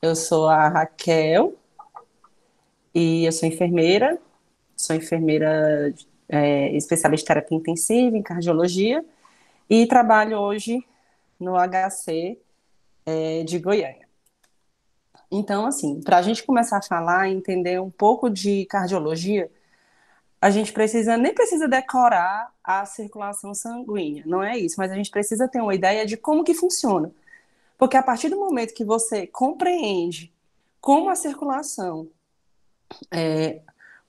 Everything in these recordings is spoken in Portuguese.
Eu sou a Raquel e eu sou enfermeira, sou enfermeira é, especialista em terapia intensiva, em cardiologia, e trabalho hoje no HC é, de Goiânia. Então, assim, para a gente começar a falar e entender um pouco de cardiologia, a gente precisa nem precisa decorar a circulação sanguínea, não é isso, mas a gente precisa ter uma ideia de como que funciona. Porque a partir do momento que você compreende como a circulação, é,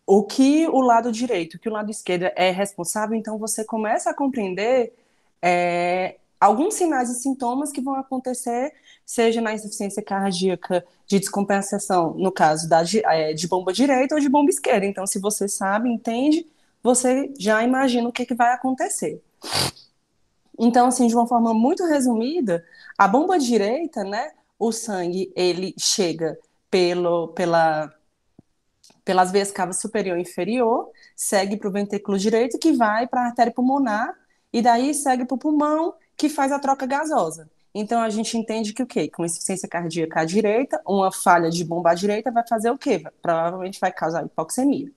o que o lado direito, o que o lado esquerdo é responsável, então você começa a compreender é, alguns sinais e sintomas que vão acontecer, seja na insuficiência cardíaca de descompensação, no caso da, é, de bomba direita ou de bomba esquerda. Então, se você sabe, entende, você já imagina o que, que vai acontecer. Então, assim, de uma forma muito resumida, a bomba direita, né, o sangue, ele chega pelo, pela, pelas veias cavas superior e inferior, segue para o ventrículo direito, que vai para a artéria pulmonar, e daí segue para o pulmão, que faz a troca gasosa. Então a gente entende que o quê? Com insuficiência cardíaca à direita, uma falha de bomba à direita vai fazer o quê? Provavelmente vai causar hipoxemia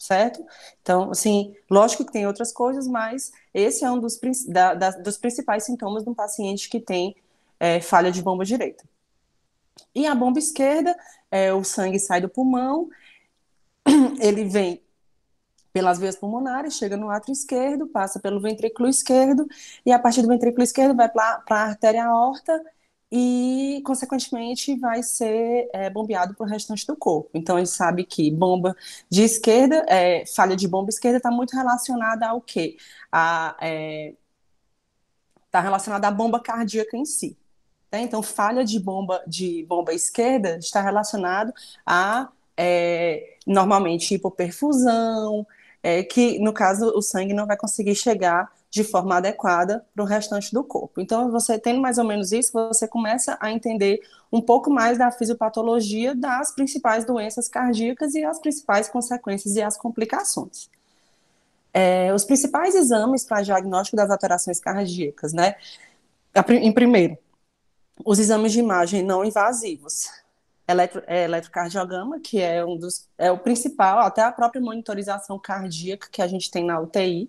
certo? Então, assim, lógico que tem outras coisas, mas esse é um dos, da, da, dos principais sintomas de um paciente que tem é, falha de bomba direita. E a bomba esquerda, é, o sangue sai do pulmão, ele vem pelas veias pulmonares, chega no átrio esquerdo, passa pelo ventrículo esquerdo, e a partir do ventrículo esquerdo vai para a artéria aorta, e, consequentemente, vai ser é, bombeado para o restante do corpo. Então, a gente sabe que bomba de esquerda, é, falha de bomba esquerda está muito relacionada ao quê? Está eh, é, relacionada à bomba cardíaca em si. Tá? Então, falha de bomba, de bomba esquerda está relacionado a, normalmente, hipoperfusão, que, no caso, o sangue não vai conseguir chegar de forma adequada para o restante do corpo. Então, você tendo mais ou menos isso, você começa a entender um pouco mais da fisiopatologia das principais doenças cardíacas e as principais consequências e as complicações. É, os principais exames para diagnóstico das alterações cardíacas, né? Em primeiro, os exames de imagem não invasivos. Eletro, é, eletrocardiograma, que é um dos é o principal, até a própria monitorização cardíaca que a gente tem na UTI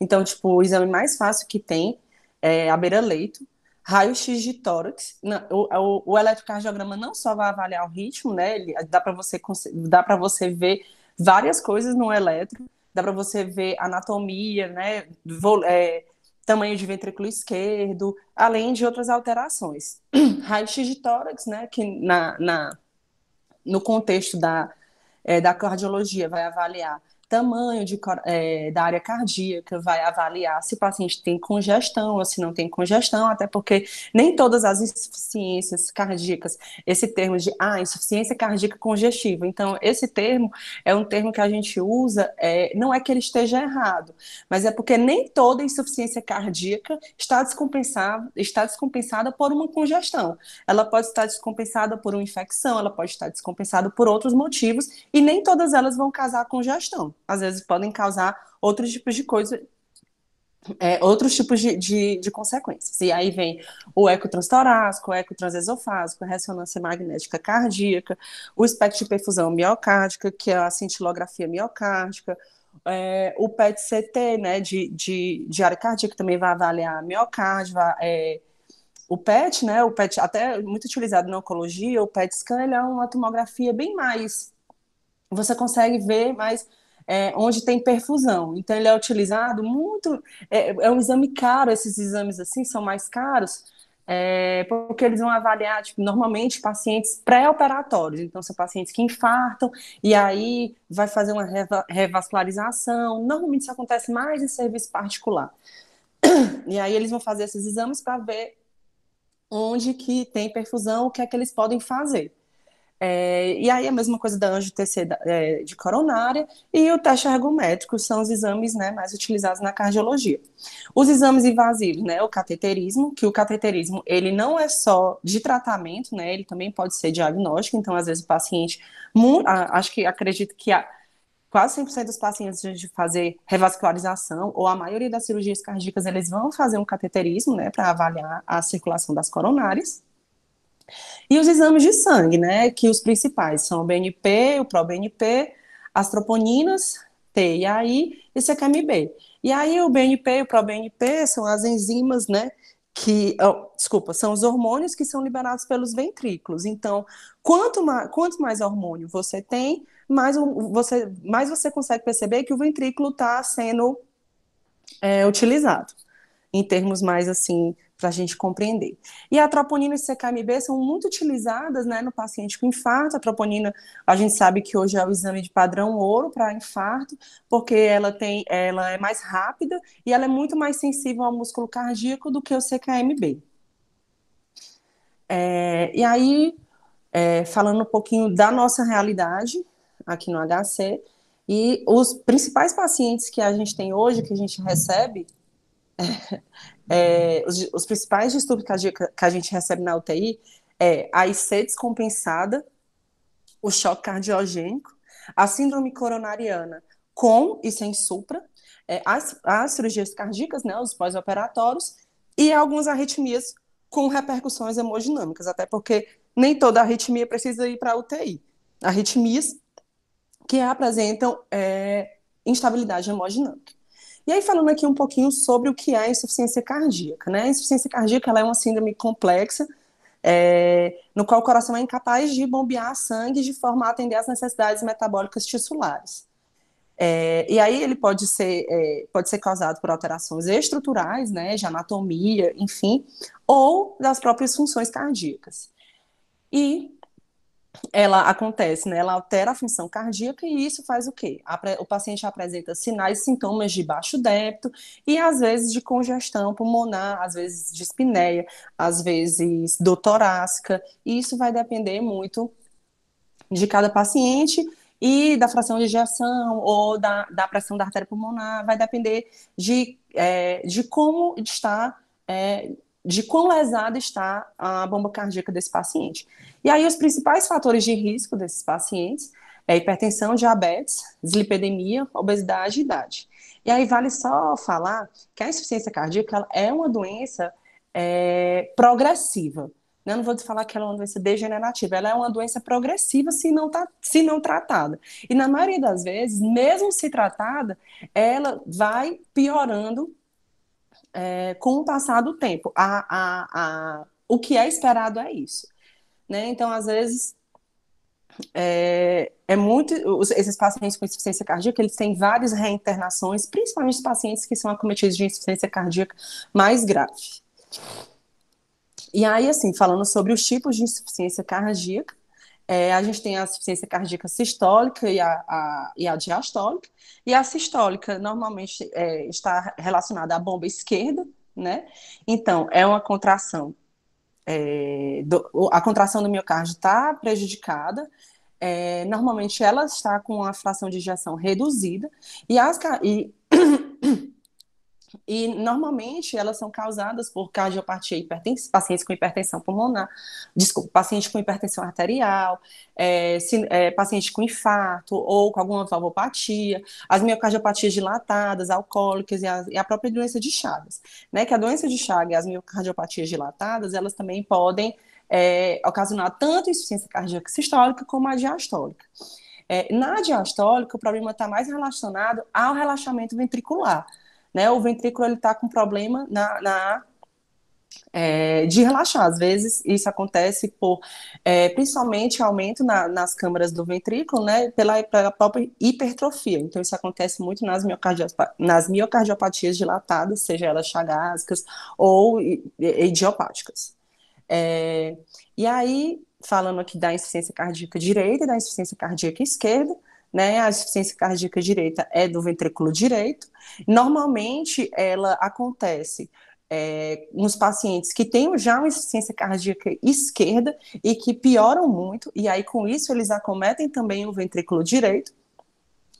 então, tipo, o exame mais fácil que tem é a beira-leito, raio-x de tórax. O, o, o, eletrocardiograma não só vai avaliar o ritmo, né? Ele, dá para você, dá você ver várias coisas no eletro, dá para você ver anatomia, né? Vol, é, tamanho de ventrículo esquerdo, além de outras alterações. raio-x de tórax, né? Que na, na no contexto da, é, da cardiologia vai avaliar tamanho de, é, da área cardíaca, vai avaliar se o paciente tem congestão ou se não tem congestão, até porque nem todas as insuficiências cardíacas, esse termo de ah, insuficiência cardíaca congestiva. Então, esse termo é um termo que a gente usa, é, não é que ele esteja errado, mas é porque nem toda insuficiência cardíaca está descompensada, está descompensada por uma congestão. Ela pode estar descompensada por uma infecção, ela pode estar descompensada por outros motivos, e nem todas elas vão casar com gestão às vezes podem causar outros tipos de coisa, é, outros tipos de, de, de, consequências. E aí vem o ecotranstorácico, o ecotransesofásico, a ressonância magnética cardíaca, o espectro de perfusão miocárdica, que é a cintilografia miocárdica, é, o PET-CT, né, de, de, de área cardíaca, que também vai avaliar a miocárdio, vai, é, o PET, né, o PET até muito utilizado na oncologia, o PET scan, é uma tomografia bem mais, você consegue ver mais é, onde tem perfusão. Então, ele é utilizado muito. É, é, um exame caro, esses exames assim são mais caros, é, porque eles vão avaliar, tipo, normalmente, pacientes pré-operatórios. Então, são pacientes que infartam, e aí vai fazer uma revascularização. Normalmente, isso acontece mais em serviço particular. E aí, eles vão fazer esses exames para ver onde que tem perfusão, o que é que eles podem fazer. É, e aí é a mesma coisa da angiotensão é, de coronária e o teste ergométrico são os exames né, mais utilizados na cardiologia. Os exames invasivos, né, o cateterismo, que o cateterismo ele não é só de tratamento, né, ele também pode ser diagnóstico, então às vezes o paciente, acho que acredito que quase 100% dos pacientes de fazer revascularização ou a maioria das cirurgias cardíacas eles vão fazer um cateterismo, né, para avaliar a circulação das coronárias. E os exames de sangue, né? Que os principais são o BNP, o ProBNP, as troponinas, T e AI e CQMB. E aí o BNP e o ProBNP são as enzimas, né? que, oh, desculpa, são os hormônios que são liberados pelos ventrículos. Então, quanto mais, quanto mais hormônio você tem, mais você, mais você consegue perceber que o ventrículo está sendo é, utilizado, em termos mais assim para a gente compreender. E a troponina e CKMB são muito utilizadas né, no paciente com infarto. A troponina, a gente sabe que hoje é o exame de padrão ouro para infarto, porque ela, tem, ela é mais rápida e ela é muito mais sensível ao músculo cardíaco do que o CKMB. É, e aí, é, falando um pouquinho da nossa realidade aqui no HC, e os principais pacientes que a gente tem hoje, que a gente recebe, é, é, os, os, principais distúrbios que a, que a, gente recebe na UTI é a IC descompensada, o choque cardiogênico, a síndrome coronariana com e sem supra, é, as, as cirurgias cardíacas, né, os pós-operatórios, e algumas arritmias com repercussões hemodinâmicas, até porque nem toda arritmia precisa ir para a UTI. Arritmias que apresentam é, instabilidade hemodinâmica. E aí, falando aqui um pouquinho sobre o que é a insuficiência cardíaca, né? A insuficiência cardíaca ela é uma síndrome complexa, é, no qual o coração é incapaz de bombear sangue de forma a atender às necessidades metabólicas tissulares. É, e aí ele pode ser, é, pode ser causado por alterações estruturais, né, de anatomia, enfim, ou das próprias funções cardíacas. E ela acontece, né? Ela altera a função cardíaca e isso faz o quê? O paciente apresenta sinais e sintomas de baixo débito e às vezes de congestão pulmonar, às vezes de espinéia, às vezes dor torácica. E isso vai depender muito de cada paciente e da fração de ejeção ou da, da pressão da artéria pulmonar. Vai depender de, é, de como está é, de quão lesada está a bomba cardíaca desse paciente. E aí, os principais fatores de risco desses pacientes é hipertensão, diabetes, dislipidemia, obesidade e idade. E aí, vale só falar que a insuficiência cardíaca é uma doença é, progressiva. Eu não vou te falar que ela é uma doença degenerativa, ela é uma doença progressiva se não, tá, se não tratada. E na maioria das vezes, mesmo se tratada, ela vai piorando é, com o passar do tempo. A, a, a, o que é esperado é isso. Né? Então, às vezes, é, é, muito. esses pacientes com insuficiência cardíaca, eles têm várias reinternações, principalmente os pacientes que são acometidos de insuficiência cardíaca mais grave. E aí, assim, falando sobre os tipos de insuficiência cardíaca, é, a gente tem a insuficiência cardíaca sistólica e a, a, e a diastólica. E a sistólica normalmente é, está relacionada à bomba esquerda, né? Então, é uma contração. É, do, a contração do miocárdio está prejudicada. É, normalmente ela está com a fração de injeção reduzida e, as, e e normalmente elas são causadas por cardiopatia, hipertensão, pacientes com hipertensão pulmonar, desculpa, paciente com hipertensão arterial, é, é, paciente com infarto ou com alguma valvopatia, as miocardiopatias dilatadas, alcoólicas e a, e a própria doença de Chagas. Né? Que a doença de Chagas e as miocardiopatias dilatadas, elas também podem é, ocasionar tanto insuficiência cardíaca sistólica como a diastólica. É, na diastólica, o problema está mais relacionado ao relaxamento ventricular né? O ventrículo ele está com problema na, na é, de relaxar. Às vezes isso acontece por, é, principalmente, aumento na, nas câmaras do ventrículo, né, pela, pela própria hipertrofia. Então isso acontece muito nas, miocardiop nas miocardiopatias dilatadas, seja elas chagásicas ou idiopáticas. É, e aí, falando aqui da insuficiência cardíaca direita e da insuficiência cardíaca esquerda, né? A insuficiência cardíaca direita é do ventrículo direito. Normalmente ela acontece é, nos pacientes que têm já uma insuficiência cardíaca esquerda e que pioram muito, e aí com isso eles acometem também o ventrículo direito,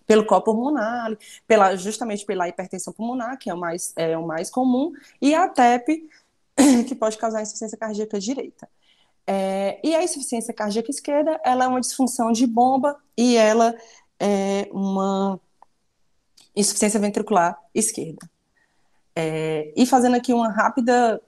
pelo copo pulmonar, pela, justamente pela hipertensão pulmonar, que é o mais, é o mais comum, e a TEP, que pode causar insuficiência cardíaca direita. É, e a insuficiência cardíaca esquerda, ela é uma disfunção de bomba e ela é uma insuficiência ventricular esquerda. É, e fazendo aqui uma rápida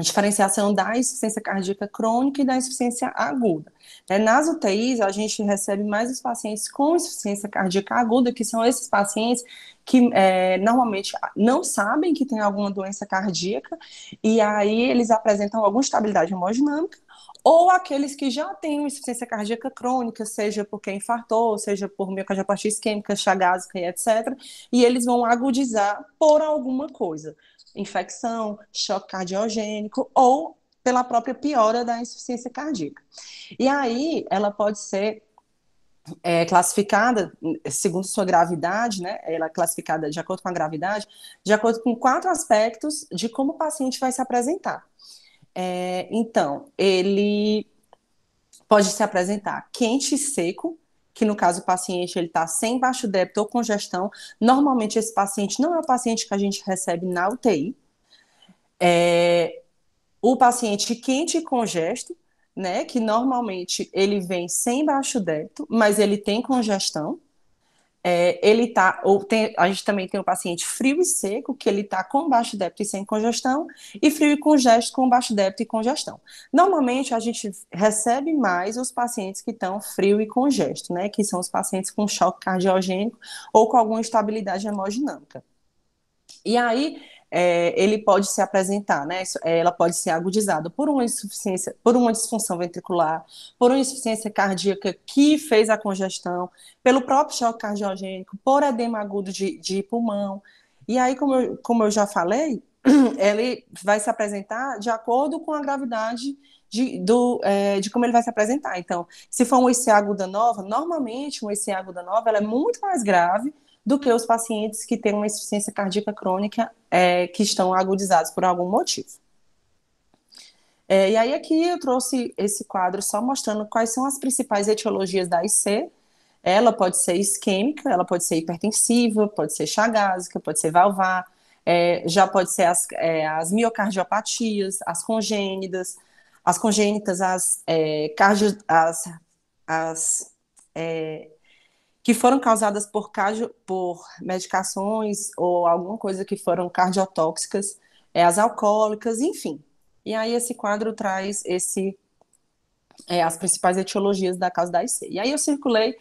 diferenciação da insuficiência cardíaca crônica e da insuficiência aguda. É, nas UTIs, a gente recebe mais os pacientes com insuficiência cardíaca aguda, que são esses pacientes que é, normalmente não sabem que tem alguma doença cardíaca, e aí eles apresentam alguma estabilidade hemodinâmica, ou aqueles que já têm uma insuficiência cardíaca crônica, seja porque infartou, seja por miocardiopatia isquêmica, chagásica e etc. E eles vão agudizar por alguma coisa, infecção, choque cardiogênico ou pela própria piora da insuficiência cardíaca. E aí ela pode ser é, classificada, segundo sua gravidade, né? Ela é classificada de acordo com a gravidade, de acordo com quatro aspectos de como o paciente vai se apresentar. É, então, ele pode se apresentar quente e seco, que no caso o paciente ele está sem baixo débito ou congestão. Normalmente esse paciente não é o paciente que a gente recebe na UTI. É, o paciente quente e congesto, né, que normalmente ele vem sem baixo débito, mas ele tem congestão. É, ele tá, ou tem, a gente também tem um paciente frio e seco, que ele está com baixo débito e sem congestão, e frio e congesto com baixo débito e congestão. Normalmente a gente recebe mais os pacientes que estão frio e congesto, né? Que são os pacientes com choque cardiogênico ou com alguma estabilidade hemodinâmica. E aí, é, ele pode se apresentar, né? É, ela pode ser agudizada por uma insuficiência, por uma disfunção ventricular, por uma insuficiência cardíaca que fez a congestão, pelo próprio choque cardiogênico, por edema agudo de, de pulmão. E aí, como eu, como eu já falei, ele vai se apresentar de acordo com a gravidade de, do, é, de como ele vai se apresentar. Então, se for um IC aguda nova, normalmente um IC aguda nova ela é muito mais grave do que os pacientes que têm uma insuficiência cardíaca crônica é, que estão agudizados por algum motivo. É, e aí aqui eu trouxe esse quadro só mostrando quais são as principais etiologias da IC. Ela pode ser isquêmica, ela pode ser hipertensiva, pode ser chagásica, pode ser valvar, é, já pode ser as, é, as miocardiopatias, as congênitas, as congênitas, as, é, cardio, as, as é, que foram causadas por, por medicações ou alguma coisa que foram cardiotóxicas, é, as alcoólicas, enfim. E aí esse quadro traz esse é, as principais etiologias da causa da IC. E aí eu circulei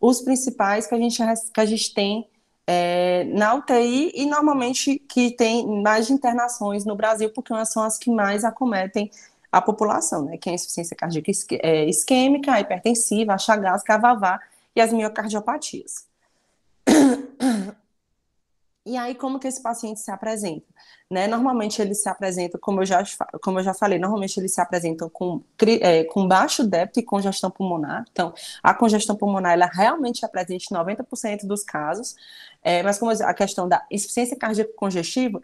os principais que a gente, que a gente tem é, na UTI e normalmente que tem mais internações no Brasil, porque elas são as que mais acometem a população, né? Que é a insuficiência cardíaca é, isquêmica, a hipertensiva, a chagas, a e as miocardiopatias. E aí, como que esse paciente se apresenta? Né? Normalmente ele se apresenta, como eu já, como eu já falei, normalmente ele se apresenta com, é, com baixo débito e congestão pulmonar. Então, a congestão pulmonar ela realmente é presente em 90% dos casos, é, mas como a questão da insuficiência cardíaca congestiva,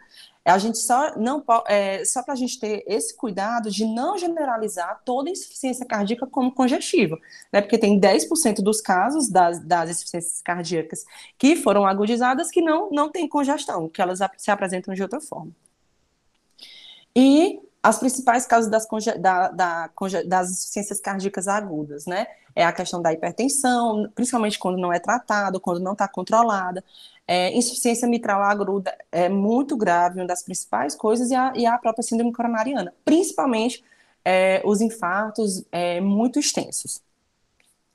é, a gente só não é, só para a gente ter esse cuidado de não generalizar toda insuficiência cardíaca como congestiva, né? Porque tem 10% dos casos das, das insuficiências cardíacas que foram agudizadas que não não tem congestão, que elas se apresentam de outra forma. E as principais causas das, conge da, da, conge das insuficiências cardíacas agudas, né? É a questão da hipertensão, principalmente quando não é tratado, quando não está controlada. É, insuficiência mitral aguda é muito grave, uma das principais coisas, e a, e a própria síndrome coronariana, principalmente é, os infartos é, muito extensos.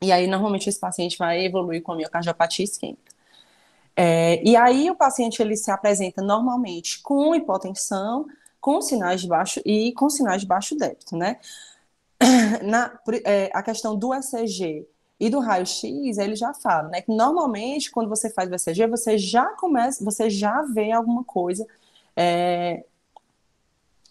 E aí, normalmente, esse paciente vai evoluir com a miocardiopatia isquêmica. É, e aí, o paciente ele se apresenta normalmente com hipotensão, com sinais de baixo e com sinais de baixo débito, né? Na, é, a questão do ECG e do raio-x, ele já fala, né? Que normalmente, quando você faz o ECG, você já começa, você já vê alguma coisa é,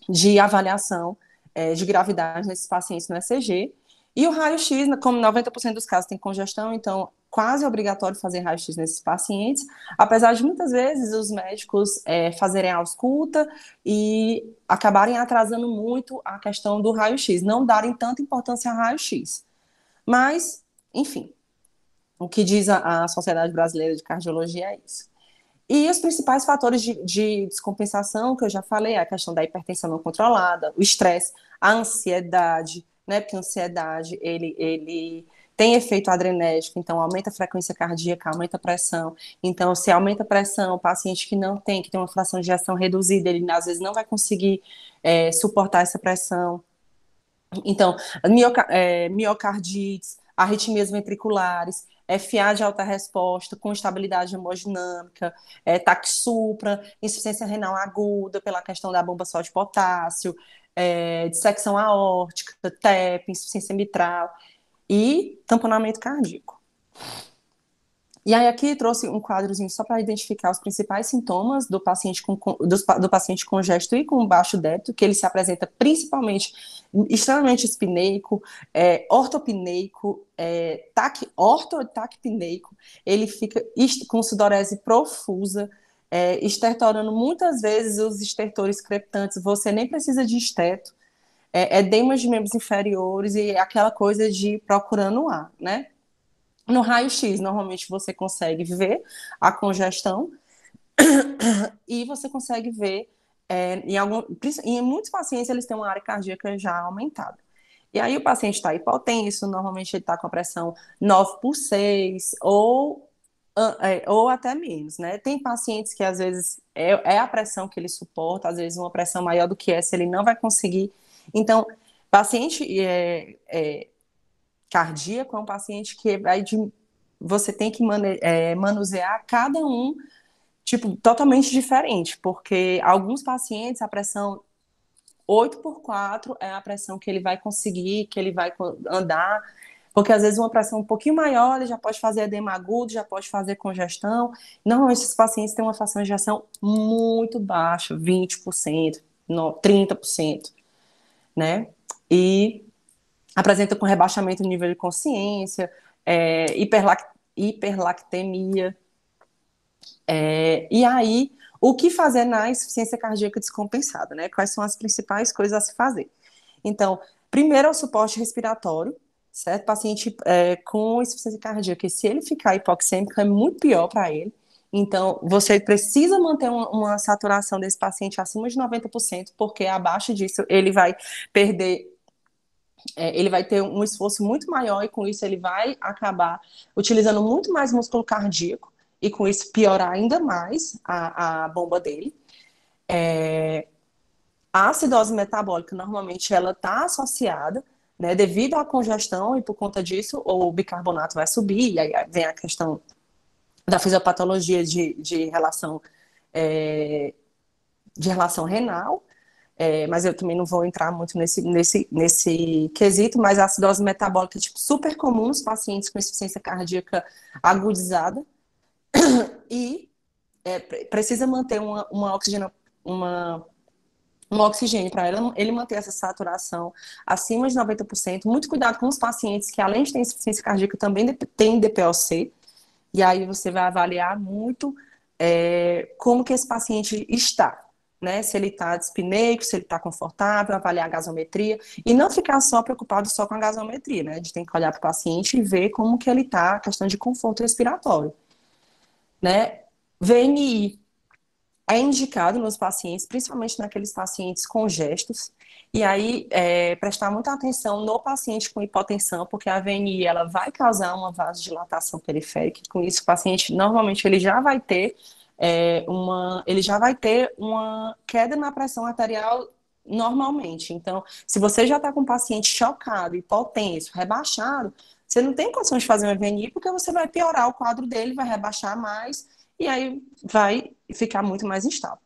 de avaliação é, de gravidade nesses pacientes no ECG. E o raio-x, né, como 90% dos casos tem congestão, então quase é obrigatório fazer raio-x nesses pacientes, apesar de muitas vezes os médicos é, fazerem a ausculta e acabarem atrasando muito a questão do raio-x, não darem tanta importância ao raio-x. Mas enfim, o que diz a, a Sociedade Brasileira de Cardiologia é isso. E os principais fatores de, de, descompensação que eu já falei, a questão da hipertensão não controlada, o estresse, a ansiedade, né? Porque a ansiedade, ele, ele tem efeito adrenérgico, então aumenta a frequência cardíaca, aumenta a pressão. Então, se aumenta a pressão, o paciente que não tem, que tem uma fração de gestão reduzida, ele às vezes não vai conseguir é, suportar essa pressão. Então, mioca é, eh, miocardites, arritmias ventriculares, é, FA de alta resposta, com estabilidade hemodinâmica, é, TAC supra, insuficiência renal aguda pela questão da bomba só de potássio, é, dissecção aórtica, TEP, insuficiência mitral e tamponamento cardíaco. E aí aqui trouxe um quadrozinho só para identificar os principais sintomas do paciente com, do, do paciente congesto e com baixo débito, que ele se apresenta principalmente extremamente espineico, é, ortopineico, é, taque, orto taquipineico, ele fica com sudorese profusa, é, estertorando muitas vezes os estertores crepitantes, você nem precisa de esteto, é, é edemas de membros inferiores e é aquela coisa de procurando ar, né? No raio-x, normalmente você consegue ver a congestão e você consegue ver, é, em, algum, em muitos pacientes, eles têm uma área cardíaca já aumentada. E aí o paciente está hipotenso, normalmente ele está com a pressão 9 por 6 ou, é, ou até menos, né? Tem pacientes que às vezes é, é a pressão que ele suporta, às vezes uma pressão maior do que essa ele não vai conseguir. Então, paciente é, é cardíaco é um paciente que vai de, você tem que é, manusear cada um tipo totalmente diferente, porque alguns pacientes a pressão 8 por 4 é a pressão que ele vai conseguir, que ele vai andar, porque às vezes uma pressão um pouquinho maior, ele já pode fazer edema agudo, já pode fazer congestão. Normalmente esses pacientes têm uma fração de injeção muito baixa, 20%, 30%, né? E apresenta com rebaixamento do nível de consciência, é, hiperlact hiperlactemia. É, e aí, o que fazer na insuficiência cardíaca descompensada, né? Quais são as principais coisas a se fazer? Então, primeiro é o suporte respiratório, certo? Paciente é, com insuficiência cardíaca, se ele ficar hipoxêmico, é muito pior para ele. Então, você precisa manter uma, uma saturação desse paciente acima de 90%, porque abaixo disso ele vai perder é, ele vai ter um esforço muito maior e com isso ele vai acabar utilizando muito mais músculo cardíaco e com isso piorar ainda mais a, a bomba dele. É, a acidose metabólica normalmente ela está associada, né, devido à congestão e por conta disso o bicarbonato vai subir e aí vem a questão da fisiopatologia de, de relação é, de relação renal é, mas eu também não vou entrar muito nesse, nesse, nesse quesito, mas a acidose metabólica é tipo, super comum nos pacientes com insuficiência cardíaca agudizada e é, precisa manter uma, uma, oxigênio, uma um oxigênio para ele manter essa saturação acima de 90%. Muito cuidado com os pacientes que, além de ter insuficiência cardíaca, também têm DPOC. E aí você vai avaliar muito é, como que esse paciente está né? Se ele está despineico, se ele está confortável, avaliar a gasometria e não ficar só preocupado só com a gasometria, né? A gente tem que olhar para o paciente e ver como que ele está, a questão de conforto respiratório, né? VMI é indicado nos pacientes, principalmente naqueles pacientes com gestos, e aí é, prestar muita atenção no paciente com hipotensão, porque a VNI ela vai causar uma vasodilatação periférica, com isso o paciente normalmente ele já vai ter é, uma, ele já vai ter uma queda na pressão arterial normalmente. Então, se você já está com um paciente chocado, hipotenso, rebaixado, você não tem condição de fazer um EVNI porque você vai piorar o quadro dele, vai rebaixar mais e aí vai ficar muito mais instável.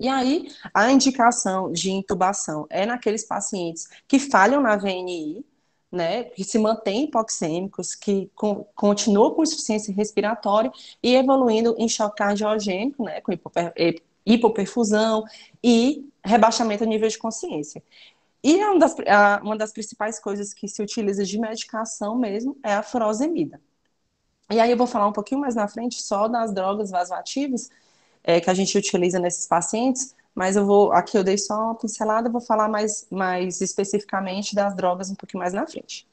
E aí, a indicação de intubação é naqueles pacientes que falham na VNI, né, que se mantém hipoxêmicos, que continuam com insuficiência respiratória e evoluindo em choque cardiogênico, né, com hipoper hipoperfusão e rebaixamento do nível de consciência. E é uma das, a, uma das principais coisas que se utiliza de medicação mesmo é a furosemida. E aí eu vou falar um pouquinho mais na frente só das drogas vasoativas é, que a gente utiliza nesses pacientes, mas eu vou, aqui eu dei só uma pincelada, vou falar mais, mais especificamente das drogas um pouquinho mais na frente.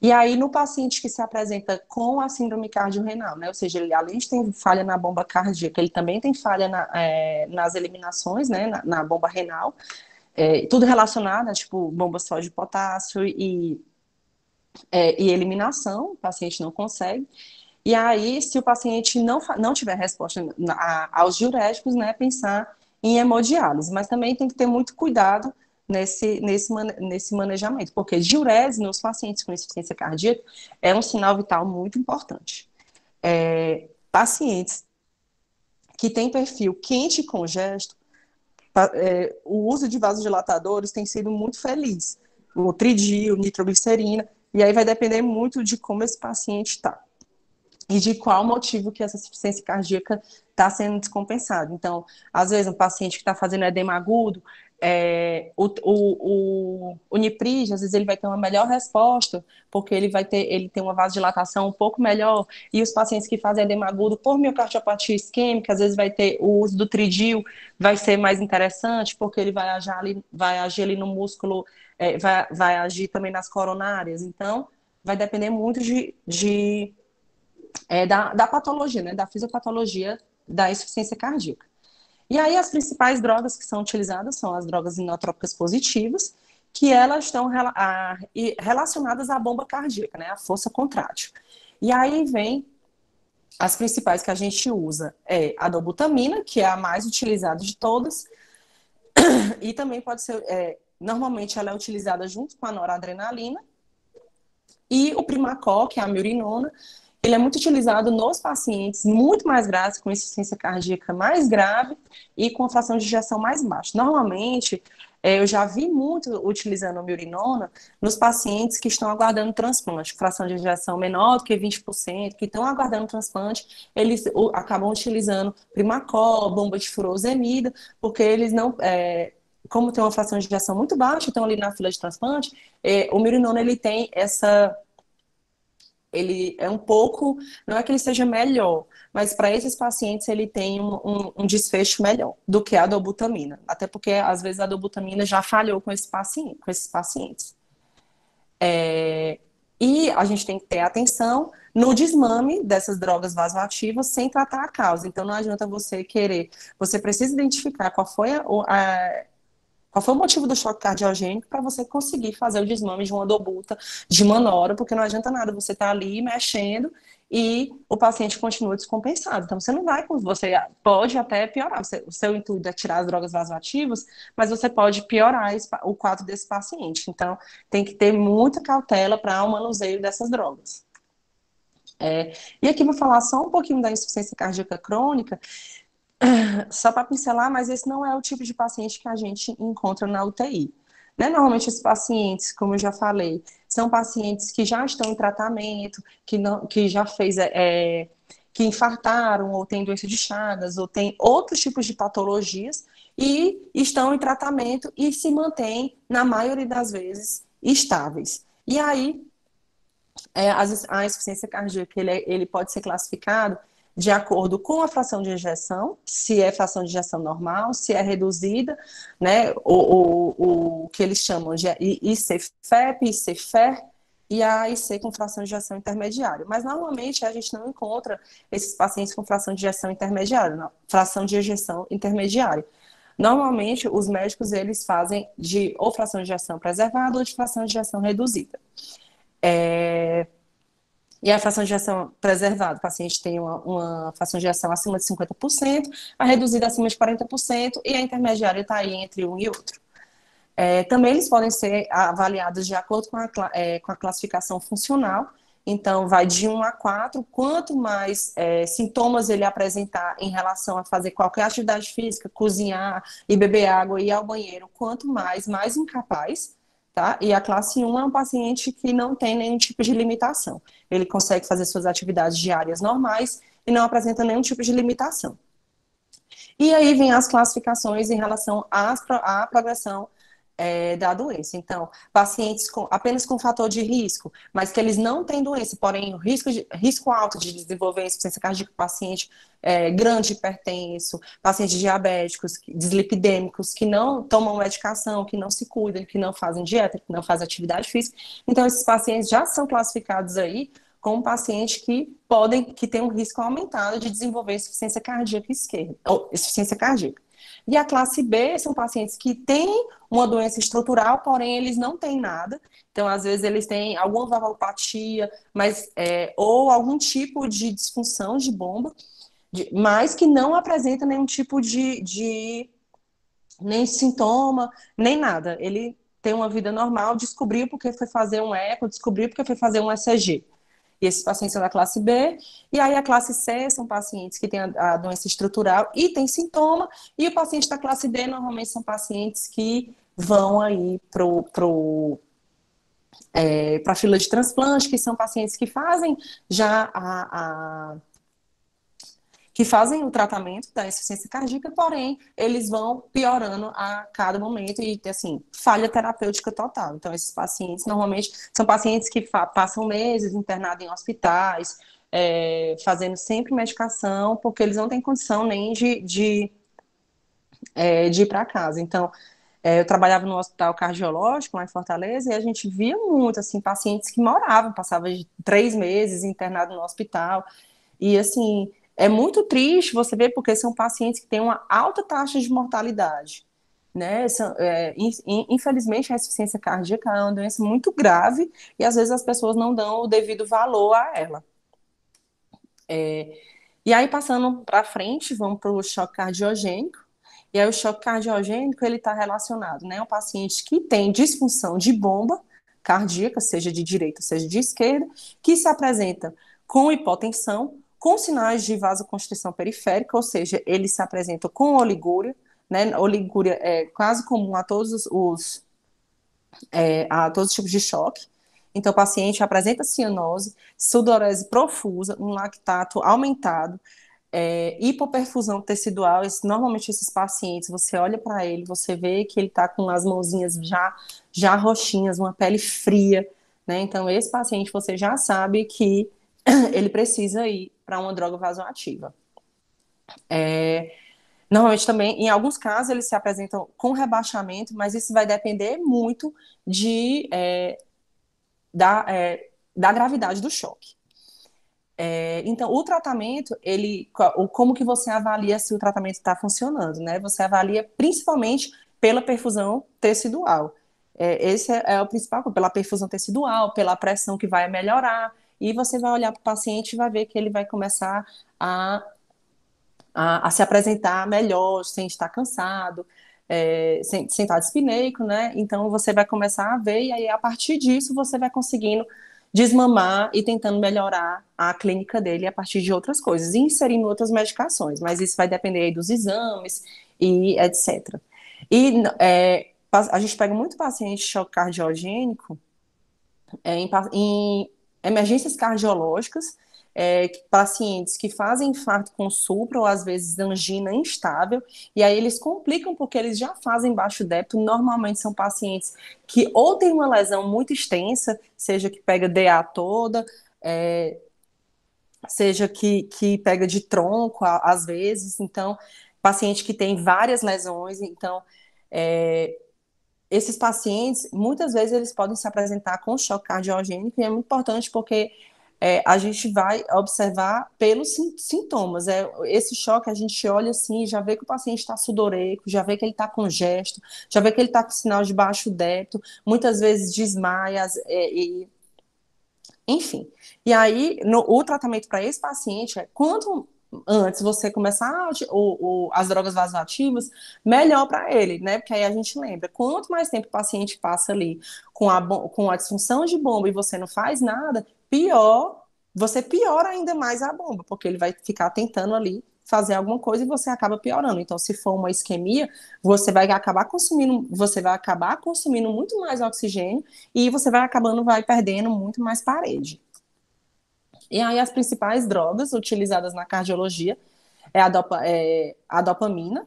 E aí, no paciente que se apresenta com a síndrome cardiorrenal, né? Ou seja, ele além de ter falha na bomba cardíaca, ele também tem falha na, é, nas eliminações, né? Na, na bomba renal, é, tudo relacionado, né? tipo, bomba só de potássio e, é, e eliminação, o paciente não consegue. E aí, se o paciente não, não tiver resposta aos diuréticos, né? Pensar em hemodiálise, mas também tem que ter muito cuidado nesse, nesse, nesse manejamento, porque diurese nos pacientes com insuficiência cardíaca é um sinal vital muito importante. É, pacientes que têm perfil quente e congesto, é, o uso de vasodilatadores tem sido muito feliz, o tridil, nitroglicerina, e aí vai depender muito de como esse paciente está e de qual motivo que essa insuficiência cardíaca está sendo descompensada. Então, às vezes, um paciente que está fazendo edema agudo, é, o, o, o, o Niprig, às vezes, ele vai ter uma melhor resposta, porque ele vai ter ele tem uma vasodilatação um pouco melhor, e os pacientes que fazem edema agudo por miocardiopatia isquêmica, às vezes vai ter o uso do tridil, vai ser mais interessante, porque ele vai agir ali, vai agir ali no músculo, é, vai, vai agir também nas coronárias. Então, vai depender muito de, de é, da, da patologia, né, da fisiopatologia da insuficiência cardíaca. E aí as principais drogas que são utilizadas são as drogas inotrópicas positivas, que elas estão rela a, relacionadas à bomba cardíaca, né, à força contrátil. E aí vem as principais que a gente usa é a dobutamina, que é a mais utilizada de todas, e também pode ser, é, normalmente ela é utilizada junto com a noradrenalina, e o Primacol, que é a mirinona, ele é muito utilizado nos pacientes muito mais graves, com insuficiência cardíaca mais grave e com a fração de injeção mais baixa. Normalmente, é, eu já vi muito utilizando a miurinona nos pacientes que estão aguardando transplante, fração de injeção menor do que 20%, que estão aguardando transplante, eles acabam utilizando primacol, bomba de furosemida, porque eles não. É, como tem uma fração de injeção muito baixa, estão ali na fila de transplante, é, o miurinona ele tem essa ele é um pouco, não é que ele seja melhor, mas para esses pacientes ele tem um, um, um, desfecho melhor do que a dobutamina, até porque às vezes a dobutamina já falhou com, esse paciente, com esses pacientes. É, e a gente tem que ter atenção no desmame dessas drogas vasoativas sem tratar a causa. Então não adianta você querer, você precisa identificar qual foi a, a qual foi o motivo do choque cardiogênico para você conseguir fazer o desmame de uma dobuta de manora, porque não adianta nada você estar tá ali mexendo e o paciente continua descompensado. Então você não vai, você pode até piorar. o seu intuito é tirar as drogas vasoativas, mas você pode piorar o quadro desse paciente. Então tem que ter muita cautela para o manuseio dessas drogas. É, e aqui vou falar só um pouquinho da insuficiência cardíaca crônica, só para pincelar, mas esse não é o tipo de paciente que a gente encontra na UTI. Né? Normalmente, esses pacientes, como eu já falei, são pacientes que já estão em tratamento, que, não, que já fez. É, é que infartaram, ou têm doença de Chagas, ou têm outros tipos de patologias, e estão em tratamento e se mantêm, na maioria das vezes, estáveis. E aí, é, a insuficiência cardíaca ele, é, ele pode ser classificado de acordo com a fração de injeção, se é fração de injeção normal, se é reduzida, né? O, o, o que eles chamam de ICFEP, ICFER, e a IC com fração de injeção intermediária. Mas normalmente a gente não encontra esses pacientes com fração de injeção intermediária, não. fração de injeção intermediária. Normalmente os médicos eles fazem de ou fração de injeção preservada ou de fração de injeção reduzida. É e a fração de ação preservada. O paciente tem uma, uma fração de ação acima de 50%, a reduzida acima de 40% e a intermediária está aí entre um e outro. É, também eles podem ser avaliados de acordo com a, é, com a classificação funcional, então vai de 1 a 4. Quanto mais é, sintomas ele apresentar em relação a fazer qualquer atividade física, cozinhar e beber água e ir ao banheiro, quanto mais, mais incapaz tá? E a classe 1 é um paciente que não tem nenhum tipo de limitação. Ele consegue fazer suas atividades diárias normais e não apresenta nenhum tipo de limitação. E aí vem as classificações em relação à, à progressão é, da doença. Então, pacientes com, apenas com fator de risco, mas que eles não têm doença, porém, risco, de, risco alto de desenvolver insuficiência cardíaca, paciente é, grande hipertenso, pacientes diabéticos, deslipidêmicos, que não tomam medicação, que não se cuidam, que não fazem dieta, que não fazem atividade física. Então, esses pacientes já são classificados aí como pacientes que podem, que tem um risco aumentado de desenvolver insuficiência cardíaca esquerda, ou insuficiência cardíaca. E a classe B são pacientes que têm uma doença estrutural, porém eles não têm nada. Então, às vezes, eles têm alguma valvopatia, mas, é, ou algum tipo de disfunção de bomba, de, mas que não apresenta nenhum tipo de, de nem sintoma, nem nada. Ele tem uma vida normal, descobriu porque foi fazer um eco, descobriu porque foi fazer um ECG. E esses pacientes são da classe B. E aí a classe C são pacientes que têm a, a doença estrutural e têm sintoma. E o paciente da classe D normalmente são pacientes que vão aí pro, pro, é, para a fila de transplante, que são pacientes que fazem já a, a que fazem o tratamento da insuficiência cardíaca, porém, eles vão piorando a cada momento e, assim, falha terapêutica total. Então, esses pacientes, normalmente, são pacientes que passam meses internados em hospitais, é, fazendo sempre medicação, porque eles não têm condição nem de, de, é, de ir para casa. Então, é, eu trabalhava no hospital cardiológico lá em Fortaleza e a gente via muito, assim, pacientes que moravam, passavam três meses internado no hospital. E, assim, é muito triste você ver, porque são pacientes que têm uma alta taxa de mortalidade. Né? É, infelizmente, a insuficiência cardíaca é uma doença muito grave e às vezes as pessoas não dão o devido valor a ela. É, e aí, passando para frente, vamos para o choque cardiogênico. E aí, o choque cardiogênico ele está relacionado, né? ao paciente que tem disfunção de bomba cardíaca, seja de direita, seja de esquerda, que se apresenta com hipotensão, com sinais de vasoconstrição periférica, ou seja, ele se apresenta com oligúria, né? Oligúria é quase comum a todos os é, a todos os tipos de choque. Então, o paciente apresenta cianose, sudorese profusa, um lactato aumentado, é, hipoperfusão tecidual. Esse, normalmente, esses pacientes, você olha para ele, você vê que ele está com as mãozinhas já, já roxinhas, uma pele fria. Né? Então, esse paciente, você já sabe que ele precisa ir para uma droga vasoativa. É, normalmente também, em alguns casos, eles se apresentam com rebaixamento, mas isso vai depender muito de, é, da, é, da gravidade do choque. É, então, o tratamento, ele, como que você avalia se o tratamento está funcionando, né? Você avalia principalmente pela perfusão tecidual. É, esse é, é o principal, pela perfusão tecidual, pela pressão que vai melhorar, e você vai olhar para o paciente e vai ver que ele vai começar a, a, a se apresentar melhor, sem estar cansado, é, sem, sem estar dispineico, né? Então você vai começar a ver, e aí a partir disso você vai conseguindo desmamar e tentando melhorar a clínica dele a partir de outras coisas, e inserindo outras medicações, mas isso vai depender dos exames e etc. E é, a gente pega muito paciente de choque cardiogênico é, em, emergências cardiológicas, é, pacientes que fazem infarto com supra ou às vezes angina instável, e aí eles complicam porque eles já fazem baixo débito. Normalmente são pacientes que ou têm uma lesão muito extensa, seja que pega DA toda, é, seja que, que pega de tronco às vezes, então, paciente que tem várias lesões, então. É, esses pacientes, muitas vezes, eles podem se apresentar com choque cardiogênico, e é muito importante porque é, a gente vai observar pelos sintomas. É, esse choque a gente olha assim, já vê que o paciente está sudoreco, já vê que ele está com gesto, já vê que ele está com sinal de baixo débito, muitas vezes desmaia, é, e... enfim. E aí, no, o tratamento para esse paciente é quanto antes você começar o, ou as drogas vasoativas, melhor para ele, né? Porque aí a gente lembra, quanto mais tempo o paciente passa ali com a, com a disfunção de bomba e você não faz nada, pior, você piora ainda mais a bomba, porque ele vai ficar tentando ali fazer alguma coisa e você acaba piorando. Então, se for uma isquemia, você vai acabar consumindo, você vai acabar consumindo muito mais oxigênio e você vai acabando, vai perdendo muito mais parede. E aí as principais drogas utilizadas na cardiologia é a, dopa, é a dopamina,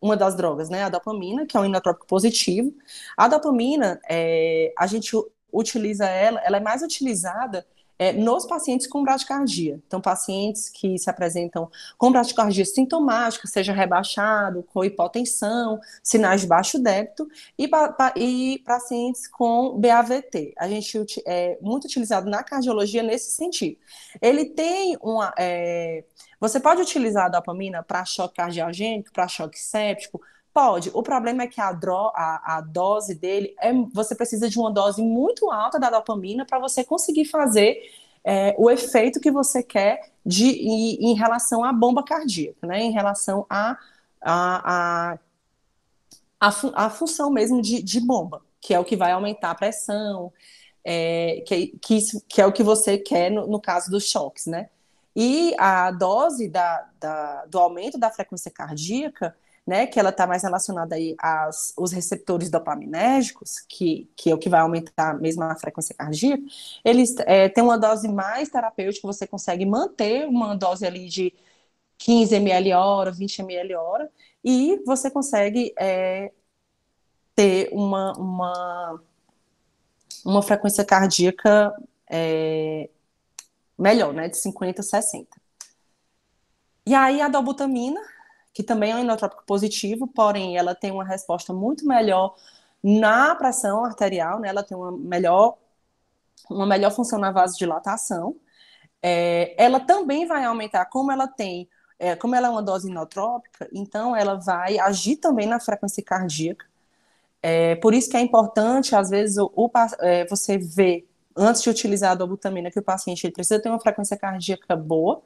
uma das drogas, né? A dopamina, que é um inotrópico positivo. A dopamina, é, a gente utiliza ela, ela é mais utilizada é, nos pacientes com bradicardia. Então, pacientes que se apresentam com bradicardia sintomática, seja rebaixado, com hipotensão, sinais de baixo débito, e, e pacientes com BAVT. A gente é muito utilizado na cardiologia nesse sentido. Ele tem uma. É, você pode utilizar a dopamina para choque cardiogênico, para choque séptico, Pode. O problema é que a, dro a, a dose dele é. Você precisa de uma dose muito alta da dopamina para você conseguir fazer é, o efeito que você quer de, em, em, relação à bomba cardíaca, né? Em relação à a, a, a, fu função mesmo de, de, bomba, que é o que vai aumentar a pressão, é, que, que, isso, que, é o que você quer no, no, caso dos choques, né? E a dose da, da, do aumento da frequência cardíaca né, que ela está mais relacionada aí aos receptores dopaminérgicos, que, que é o que vai aumentar mesmo a frequência cardíaca, eles é, têm uma dose mais terapêutica, você consegue manter uma dose ali de 15 ml hora, 20 ml hora, e você consegue é, ter uma, uma, uma frequência cardíaca é, melhor, né, de 50 a 60. E aí a dobutamina, que também é um inotrópico positivo, porém ela tem uma resposta muito melhor na pressão arterial, né? Ela tem uma melhor, uma melhor função na vasodilatação. É, ela também vai aumentar, como ela tem, é, como ela é uma dose inotrópica, então ela vai agir também na frequência cardíaca. É, por isso que é importante, às vezes, o, o é, você ver, antes de utilizar a dobutamina, que o paciente precisa ter uma frequência cardíaca boa,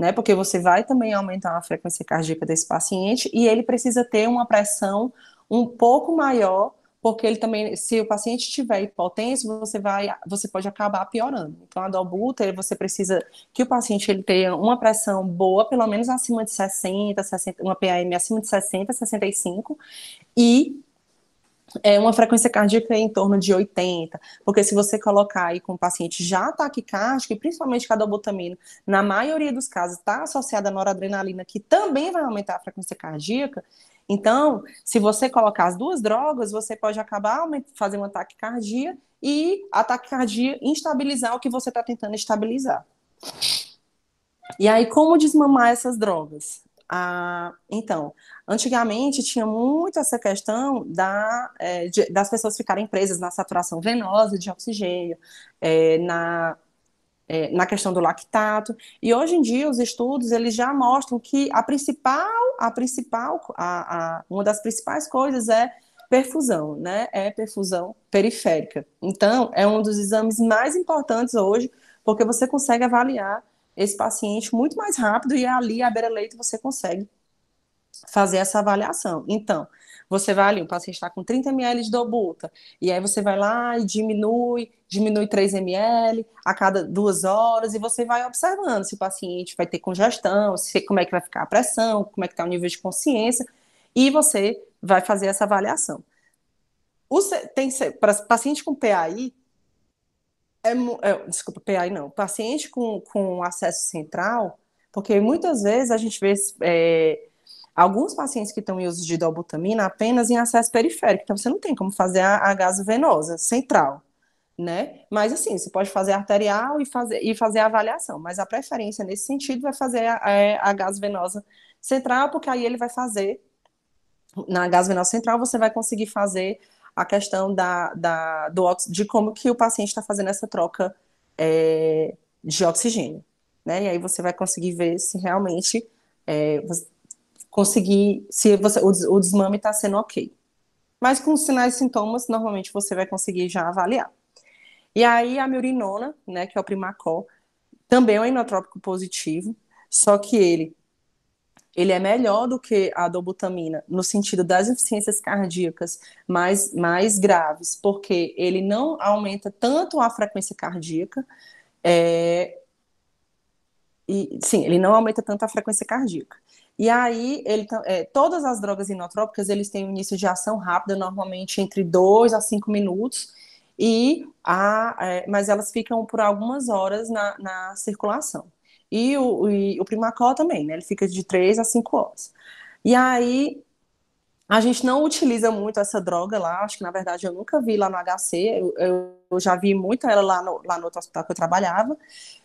né? Porque você vai também aumentar a frequência cardíaca desse paciente e ele precisa ter uma pressão um pouco maior, porque ele também, se o paciente tiver hipotenso, você vai, você pode acabar piorando. Então a dobuta, você precisa que o paciente ele tenha uma pressão boa, pelo menos acima de 60, 60 uma PAM acima de 60, 65 e é uma frequência cardíaca em torno de 80, porque se você colocar aí com o paciente já ataque cardíaco e principalmente cadobutamina, na maioria dos casos está associada à noradrenalina, que também vai aumentar a frequência cardíaca, então, se você colocar as duas drogas, você pode acabar fazendo ataque cardíaco e ataque cardíaco instabilizar o que você está tentando estabilizar. E aí, como desmamar essas drogas? Ah, então, Antigamente tinha muito essa questão da, é, de, das pessoas ficarem presas na saturação venosa de oxigênio, é, na, é, na questão do lactato. E hoje em dia os estudos eles já mostram que a principal, a principal, a, a uma das principais coisas é perfusão, né? É perfusão periférica. Então, é um dos exames mais importantes hoje, porque você consegue avaliar esse paciente muito mais rápido e ali à beira-leito você consegue fazer essa avaliação. Então, você vai ali, o paciente está com 30 ml de dobuta, e aí você vai lá e diminui, diminui 3 ml a cada duas horas, e você vai observando se o paciente vai ter congestão, se, como é que vai ficar a pressão, como é que está o nível de consciência, e você vai fazer essa avaliação. tem, para paciente com PAI, é, é, desculpa, PAI não, paciente com, com acesso central, porque muitas vezes a gente vê é, alguns pacientes que estão em uso de dobutamina apenas em acesso periférico, então você não tem como fazer a, a gasovenosa central, né? Mas assim, você pode fazer arterial e fazer, e fazer a avaliação, mas a preferência nesse sentido vai é fazer a, é, a, a gasovenosa central, porque aí ele vai fazer, na gasovenosa central você vai conseguir fazer a questão da, da, do de como que o paciente está fazendo essa troca é, de oxigênio, né? E aí você vai conseguir ver se realmente é, conseguir se você, o, desmame está sendo ok. Mas com sinais e sintomas, normalmente você vai conseguir já avaliar. E aí a miurinona, né, que é o Primacol, também é um inotrópico positivo, só que ele ele é melhor do que a dobutamina no sentido das insuficiências cardíacas mais, mais graves, porque ele não aumenta tanto a frequência cardíaca, é, e, sim, ele não aumenta tanto a frequência cardíaca. E aí, ele, é, todas as drogas inotrópicas, eles têm um início de ação rápida, normalmente entre 2 a 5 minutos, e a, é, mas elas ficam por algumas horas na, na circulação. E o, e o Primacol também, né? Ele fica de 3 a 5 horas. E aí, a gente não utiliza muito essa droga lá, acho que na verdade eu nunca vi lá no HC, eu, eu já vi muito ela lá no, lá no outro hospital que eu trabalhava.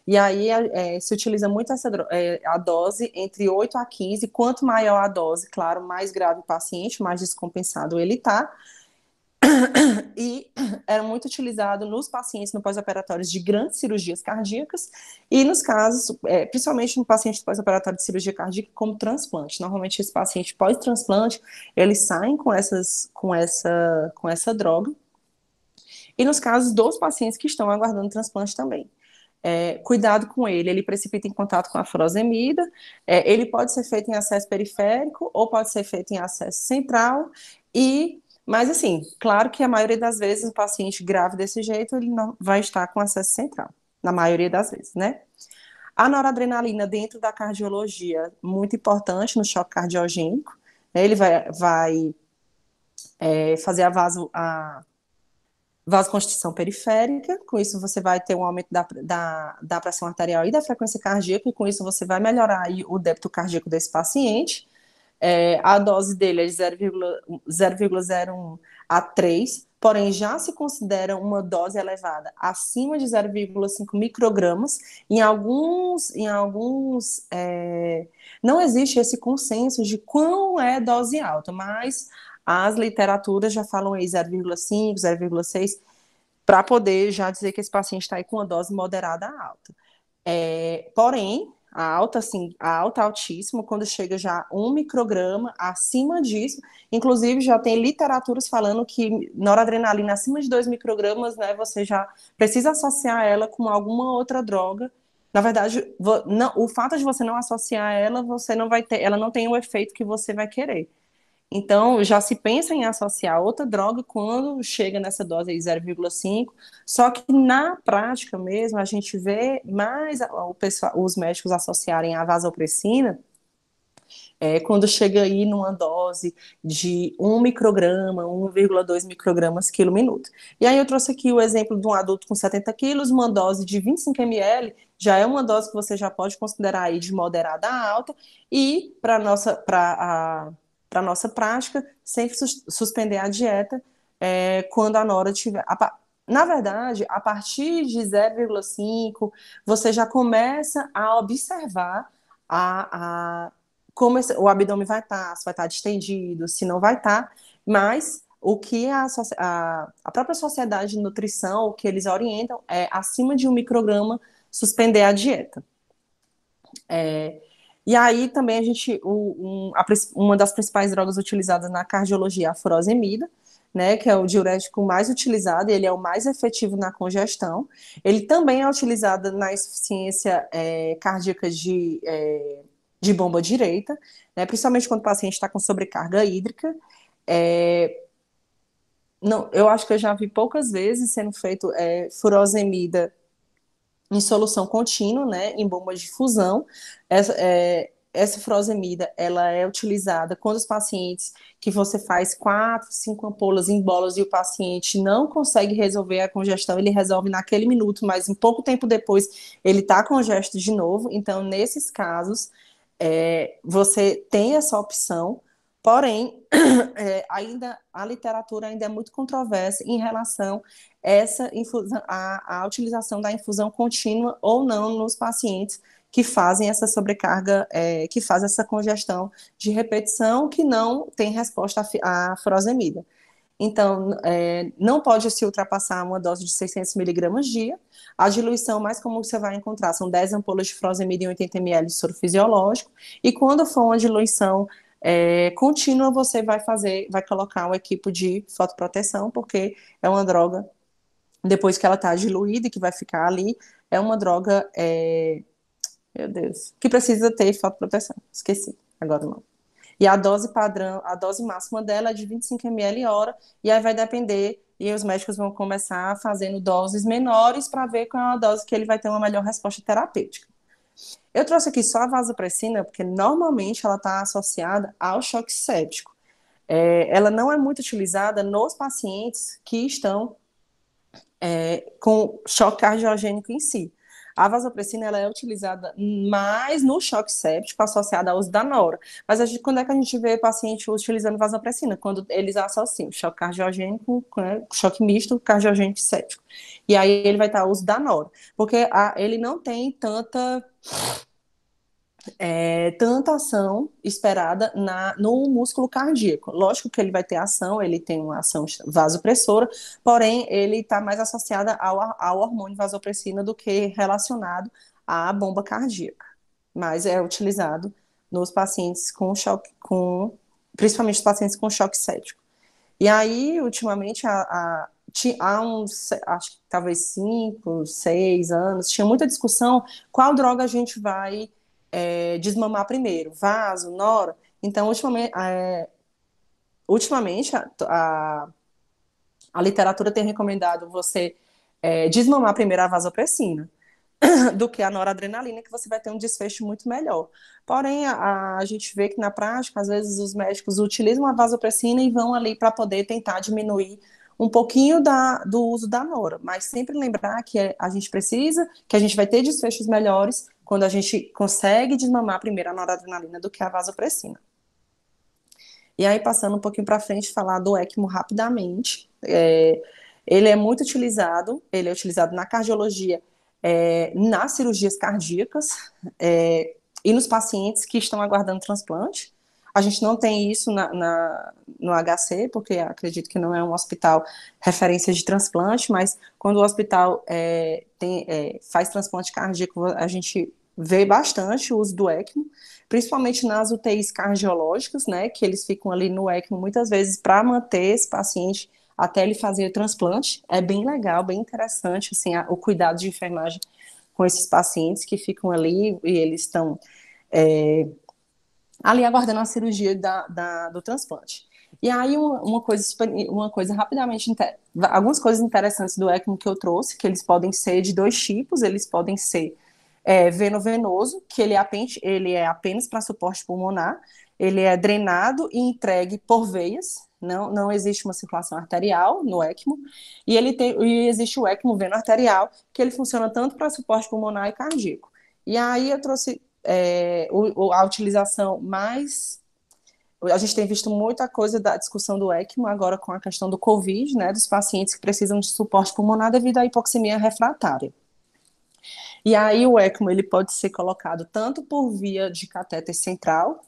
E aí é, é se utiliza muito essa é, a dose entre 8 a 15. Quanto maior a dose, claro, mais grave o paciente, mais descompensado ele está e era muito utilizado nos pacientes no pós-operatórios de grandes cirurgias cardíacas e nos casos, é, principalmente no paciente pós-operatório de cirurgia cardíaca, como transplante. Normalmente esse paciente pós-transplante, eles saem com, essas, com, essa, com essa droga e nos casos dos pacientes que estão aguardando transplante também. É, cuidado com ele, ele precipita em contato com a furosemida, é, ele pode ser feito em acesso periférico ou pode ser feito em acesso central e mas, assim, claro que a maioria das vezes o paciente grave desse jeito, ele não vai estar com acesso central, na maioria das vezes, né? A noradrenalina dentro da cardiologia, muito importante no choque cardiogênico, né? ele vai, vai é, fazer a, vaso, a vasoconstrição periférica, com isso você vai ter um aumento da, da, da pressão arterial e da frequência cardíaca, e com isso você vai melhorar o débito cardíaco desse paciente, é, a dose dele é de 0,01 a 3, porém já se considera uma dose elevada, acima de 0,5 microgramas. Em alguns, em alguns é, não existe esse consenso de quão é dose alta, mas as literaturas já falam aí 0,5, 0,6, para poder já dizer que esse paciente está aí com uma dose moderada alta. É, porém, a alta, assim, a alta altíssimo, quando chega já um micrograma acima disso, inclusive já tem literaturas falando que noradrenalina acima de dois microgramas, né, você já precisa associar ela com alguma outra droga. Na verdade, não, o fato de você não associar ela, você não vai ter, ela não tem o efeito que você vai querer. Então, já se pensa em associar outra droga quando chega nessa dose aí 0,5, só que na prática mesmo, a gente vê mais o pessoal, os médicos associarem a vasopressina é, quando chega aí numa dose de 1 micrograma, 1,2 microgramas quilo minuto. E aí eu trouxe aqui o exemplo de um adulto com 70 quilos, uma dose de 25 ml, já é uma dose que você já pode considerar aí de moderada a alta, e para nossa, para a para nossa prática, sempre sus suspender a dieta é, quando a Nora tiver. A na verdade, a partir de 0,5, você já começa a observar a, a como esse, o abdômen vai estar, tá, se vai estar tá distendido, se não vai estar, tá, mas o que a, a, a, própria sociedade de nutrição, o que eles orientam é acima de um micrograma suspender a dieta. É, e aí também a gente, um, a, uma das principais drogas utilizadas na cardiologia é a furosemida, né, que é o diurético mais utilizado, ele é o mais efetivo na congestão. Ele também é utilizado na insuficiência é, cardíaca de, é, de bomba direita, né, principalmente quando o paciente está com sobrecarga hídrica. É, não, eu acho que eu já vi poucas vezes sendo feito é, furosemida em solução contínua, né, em bombas de fusão. Essa, é, essa furosemida, ela é utilizada quando os pacientes que você faz quatro, cinco ampolas em bolas e o paciente não consegue resolver a congestão, ele resolve naquele minuto, mas um pouco tempo depois ele está congesto de novo. Então, nesses casos, é, você tem essa opção Porém, é, ainda a literatura ainda é muito controversa em relação a essa infusão, a, a utilização da infusão contínua ou não nos pacientes que fazem essa sobrecarga, é, que faz essa congestão de repetição que não tem resposta à furosemida. Então, é, não pode se ultrapassar uma dose de 600 miligramas dia. A diluição mais comum que você vai encontrar são 10 ampolas de frosemida em 80 ml de soro fisiológico. E quando for uma diluição é, contínua você vai fazer, vai colocar um equipo de fotoproteção, porque é uma droga, depois que ela está diluída e que vai ficar ali, é uma droga, é, meu Deus, que precisa ter fotoproteção. Esqueci, agora não. E a dose padrão, a dose máxima dela é de 25 ml hora, e aí vai depender, e os médicos vão começar fazendo doses menores para ver qual é a dose que ele vai ter uma melhor resposta terapêutica. Eu trouxe aqui só a vasopressina, porque normalmente ela está associada ao choque séptico. É, ela não é muito utilizada nos pacientes que estão é, com choque cardiogênico em si. A vasopressina ela é utilizada mais no choque séptico associada ao uso da nora. Mas a gente, quando é que a gente vê paciente utilizando vasopressina? Quando eles associam choque cardiogênico, né, choque misto, cardiogênico e séptico. E aí ele vai estar ao uso da nora, porque a, ah, ele não tem tanta é, tanta ação esperada na, no músculo cardíaco. Lógico que ele vai ter ação, ele tem uma ação vasopressora, porém ele está mais associada ao, ao hormônio vasopressina do que relacionado à bomba cardíaca. Mas é utilizado nos pacientes com choque, com, principalmente os pacientes com choque cético. E aí, ultimamente, a, a há uns, acho que talvez cinco, seis anos, tinha muita discussão qual droga a gente vai é, desmamar primeiro, vaso, noro. Então, ultimamente, é, ultimamente a, a, a, literatura tem recomendado você é, desmamar primeiro a vasopressina do que a noradrenalina, que você vai ter um desfecho muito melhor. Porém, a, a gente vê que na prática, às vezes os médicos utilizam a vasopressina e vão ali para poder tentar diminuir um pouquinho da, do uso da nora, mas sempre lembrar que é, a gente precisa, que a gente vai ter desfechos melhores quando a gente consegue desmamar primeiro a noradrenalina do que a vasopressina. E aí, passando um pouquinho para frente, falar do ECMO rapidamente. É, ele é muito utilizado, ele é utilizado na cardiologia, é, nas cirurgias cardíacas é, e nos pacientes que estão aguardando transplante. A gente não tem isso na, na, no HC, porque acredito que não é um hospital referência de transplante, mas quando o hospital é, tem, é, faz transplante cardíaco, a gente vê bastante o uso do ECMO, principalmente nas UTIs cardiológicas, né, que eles ficam ali no ECMO muitas vezes para manter esse paciente até ele fazer o transplante. É bem legal, bem interessante, assim, a, o cuidado de enfermagem com esses pacientes que ficam ali e eles estão é, ali aguardando a cirurgia da, da do transplante. E aí uma, uma, coisa uma coisa rapidamente algumas coisas interessantes do ECMO que eu trouxe que eles podem ser de dois tipos, eles podem ser é, venovenoso, que ele é apenas, é apenas para suporte pulmonar, ele é drenado e entregue por veias, não, não existe uma circulação arterial no ECMO, e, ele tem, e existe o ECMO veno arterial, que ele funciona tanto para suporte pulmonar e cardíaco. E aí eu trouxe é, a utilização mais. A gente tem visto muita coisa da discussão do ECMO agora com a questão do Covid, né, dos pacientes que precisam de suporte pulmonar devido à hipoxemia refratária. E aí o ECMO ele pode ser colocado tanto por via de catéter central,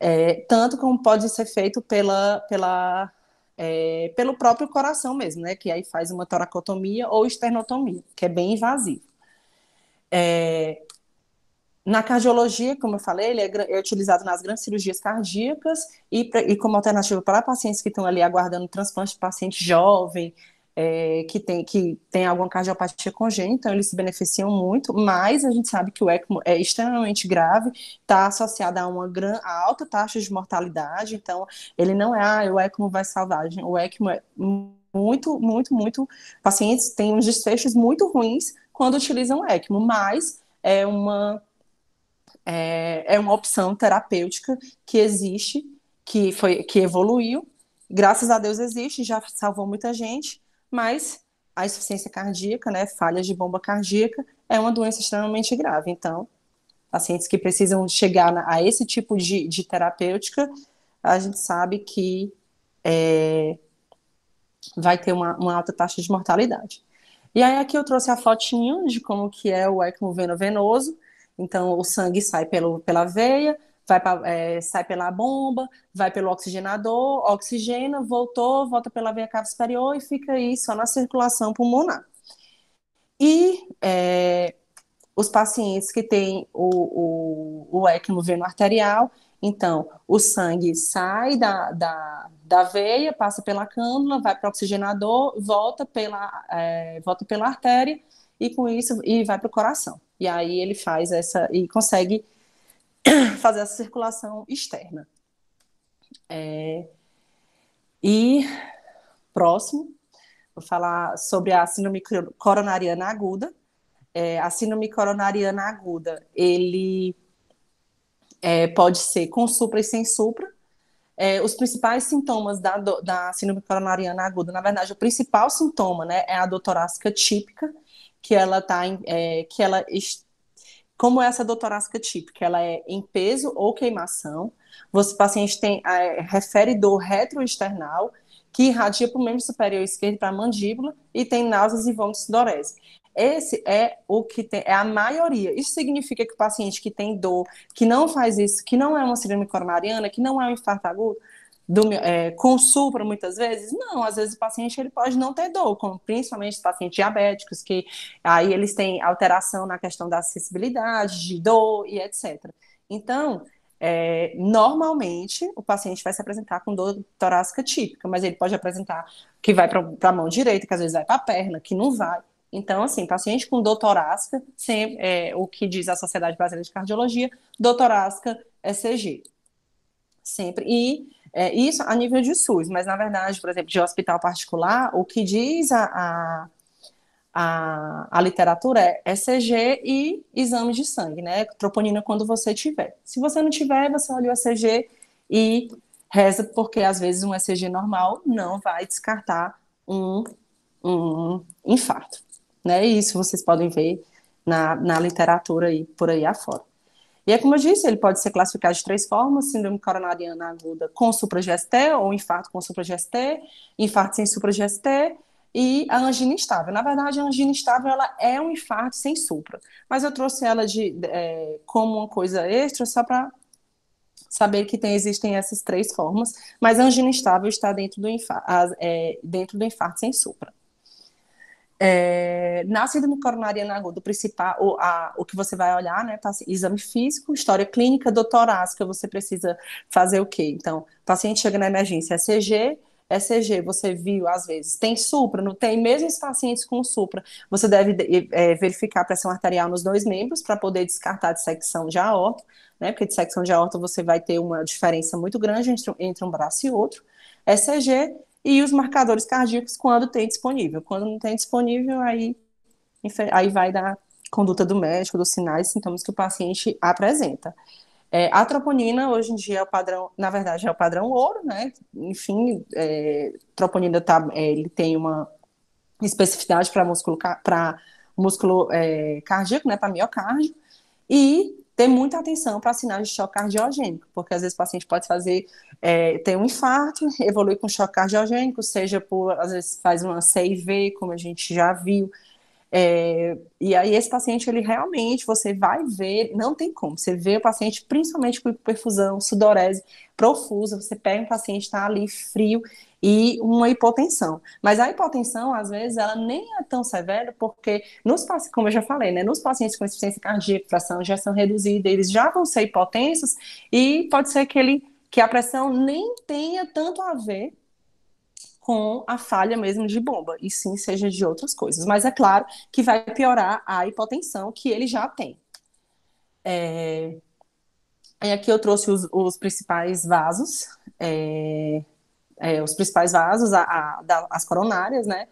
é, tanto como pode ser feito pela, pela é, pelo próprio coração mesmo, né? Que aí faz uma toracotomia ou esternotomia, que é bem invasivo. É, na cardiologia, como eu falei, ele é, é utilizado nas grandes cirurgias cardíacas e, pra, e como alternativa para pacientes que estão ali aguardando transplante, paciente jovem, é, que, tem, que tem alguma cardiopatia congênita, então eles se beneficiam muito, mas a gente sabe que o ECMO é extremamente grave, está associado a uma gran, a alta taxa de mortalidade, então ele não é, ah, o ECMO vai salvar, o ECMO é muito, muito, muito, pacientes têm uns desfechos muito ruins quando utilizam o ECMO, mas é uma é, é uma opção terapêutica que existe, que, foi, que evoluiu, graças a Deus existe, já salvou muita gente, mas a insuficiência cardíaca, né, falhas de bomba cardíaca, é uma doença extremamente grave. Então, pacientes que precisam chegar a esse tipo de, de terapêutica, a gente sabe que é, vai ter uma, uma, alta taxa de mortalidade. E aí aqui eu trouxe a fotinho de como que é o ECMO venovenoso. venoso então, o sangue sai pelo, pela veia, vai pra, é, sai pela bomba, vai pelo oxigenador, oxigena, voltou, volta pela veia cava superior e fica aí só na circulação pulmonar. E é, os pacientes que têm o, o, o ECMO veno arterial, então, o sangue sai da, da, da veia, passa pela cânula, vai para o oxigenador, volta pela, é, volta pela artéria e com isso e vai para o coração. E aí ele faz essa e consegue fazer essa circulação externa. É, e próximo, vou falar sobre a síndrome coronariana aguda. É, a síndrome coronariana aguda, ele é, pode ser com supra e sem supra, é, os principais sintomas da, da síndrome coronariana aguda, na verdade, o principal sintoma, né, é a dor torácica típica, que ela tá, é, que ela, como é essa dor torácica típica, ela é em peso ou queimação, os pacientes têm, é, refere dor retroesternal, que irradia para o membro superior esquerdo, para a mandíbula, e tem náuseas e vômitos dorese. Esse é o que tem, é a maioria. Isso significa que o paciente que tem dor, que não faz isso, que não é uma síndrome coronariana, que não é um infarto agudo, do, é, com supra muitas vezes? Não, às vezes o paciente ele pode não ter dor, como principalmente os pacientes diabéticos, que aí eles têm alteração na questão da acessibilidade, de dor e etc. Então, é, normalmente o paciente vai se apresentar com dor torácica típica, mas ele pode apresentar que vai para a mão direita, que às vezes vai para a perna, que não vai. Então, assim, paciente com dor torácica, sem, é, o que diz a Sociedade Brasileira de Cardiologia, dor torácica ECG. É Sempre. E é, isso a nível de SUS, mas na verdade, por exemplo, de hospital particular, o que diz a, a a, a, literatura é ECG é e exame de sangue, né? Troponina quando você tiver. Se você não tiver, você olha o ECG e reza, porque às vezes um ECG normal não vai descartar um, um infarto. Né? E isso vocês podem ver na, na literatura aí, por aí afora. E é como eu disse, ele pode ser classificado de três formas: síndrome coronariana aguda com supraGST, ou infarto com supraGST, infarto sem supraGST e a angina instável. Na verdade, a angina instável ela é um infarto sem supra, mas eu trouxe ela de, é, como uma coisa extra só para saber que tem, existem essas três formas, mas a angina instável está dentro do é, dentro do infarto sem supra. É, na síndrome coronariana aguda, o principal, o, a, o que você vai olhar, né, exame físico, história clínica doutorás que você precisa fazer o quê? Então, paciente chega na emergência, ECG, é ECG, é você viu às vezes, tem supra, não tem, mesmo os pacientes com supra, você deve é, verificar a pressão arterial nos dois membros para poder descartar a dissecção de aorta, né? Porque dissecção de aorta você vai ter uma diferença muito grande entre, entre um braço e outro. ECG é e os marcadores cardíacos quando tem disponível. Quando não tem disponível, aí, aí vai da conduta do médico, dos sinais e sintomas que o paciente apresenta. É, a troponina, hoje em dia, é o padrão, na verdade, é o padrão ouro, né? Enfim, é, troponina tá, é, ele tem uma especificidade para músculo, pra músculo é, cardíaco, né? Para miocárdio. E ter muita atenção para sinais de choque cardiogênico, porque às vezes o paciente pode fazer, é, ter um infarto, evolui com choque cardiogênico, seja por, às vezes faz uma CIV, como a gente já viu, é, e aí esse paciente, ele realmente, você vai ver, não tem como, você vê o paciente principalmente com hipoperfusão, sudorese profusa, você pega um paciente, está ali frio, e uma hipotensão. Mas a hipotensão, às vezes, ela nem é tão severa, porque nos pacientes, como eu já falei, né, nos pacientes com insuficiência cardíaca, fração já são reduzida, eles já vão ser hipotensos e pode ser que ele que a pressão nem tenha tanto a ver com a falha mesmo de bomba, e sim seja de outras coisas. Mas é claro que vai piorar a hipotensão que ele já tem. É... E aqui eu trouxe os, os principais vasos. É é, os principais vasos, a, a, da, as coronárias, né?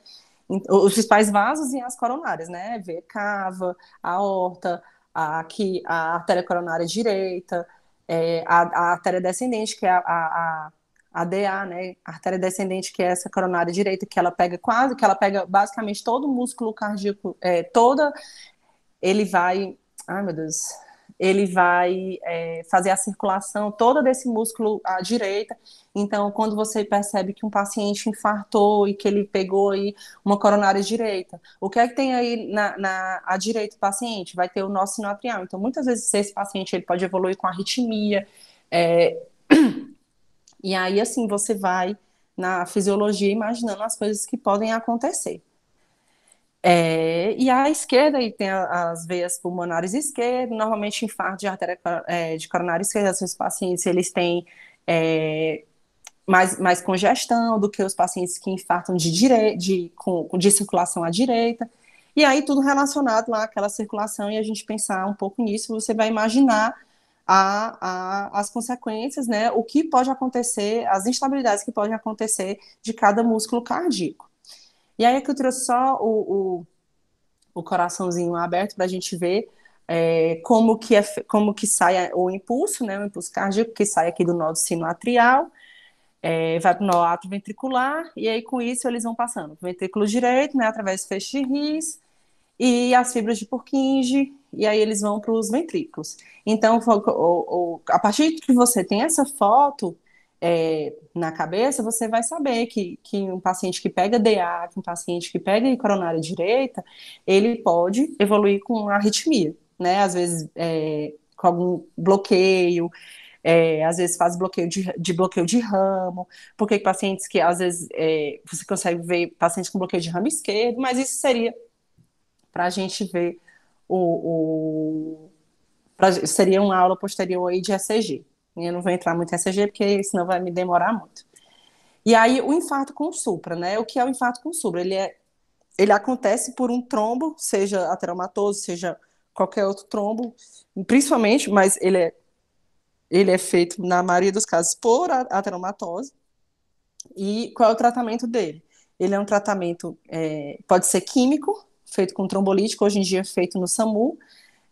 Os principais vasos e as coronárias, né? V, cava, aorta, a, aqui, a artéria coronária direita, é, a, artéria descendente, que é a, a DA, né, a artéria descendente, que é essa coronária direita, que ela pega quase, que ela pega basicamente todo o músculo cardíaco, é, toda, ele vai, ai meu Deus, ele vai é, fazer a circulação toda desse músculo à direita. Então, quando você percebe que um paciente infartou e que ele pegou aí uma coronária direita, o que é que tem aí na, na à direita do paciente? Vai ter o nosso sino atrial. Então, muitas vezes esse paciente ele pode evoluir com arritmia. É... E aí, assim, você vai na fisiologia imaginando as coisas que podem acontecer. É, e a esquerda aí tem as veias pulmonares esquerdas, normalmente infarto de artéria é, de coronária esquerda, esses pacientes eles têm é, mais, mais congestão do que os pacientes que infartam de, dire... de, com, de circulação à direita. E aí tudo relacionado lá àquela circulação e a gente pensar um pouco nisso, você vai imaginar a, a, as consequências, né? O que pode acontecer, as instabilidades que podem acontecer de cada músculo cardíaco. E aí é que eu trouxe só o, o, o coraçãozinho aberto para a gente ver é, como, que é, como que sai o impulso, né, o impulso cardíaco que sai aqui do nó do sino atrial, é, vai para o nó atroventricular, e aí com isso eles vão passando para o ventrículo direito, né, através do feixe de ris, e as fibras de Purkinje, e aí eles vão para os ventrículos. Então, o, o, a partir de que você tem essa foto, é, na cabeça, você vai saber que, que um paciente que pega DA, que um paciente que pega coronária direita, ele pode evoluir com arritmia, né? Às vezes é, com algum bloqueio, é, às vezes faz bloqueio de, de, bloqueio de ramo, porque pacientes que às vezes é, você consegue ver pacientes com bloqueio de ramo esquerdo, mas isso seria para a gente ver o, o pra, seria uma aula posterior aí de ECG, eu não vou entrar muito nessa CG, porque senão vai me demorar muito. E aí, o infarto com supra, né? O que é o infarto com supra? Ele, é, ele acontece por um trombo, seja ateromatoso, seja qualquer outro trombo, principalmente, mas ele é, ele é feito, na maioria dos casos, por ateromatose. E qual é o tratamento dele? Ele é um tratamento, é, pode ser químico, feito com trombolítico, hoje em dia é feito no SAMU,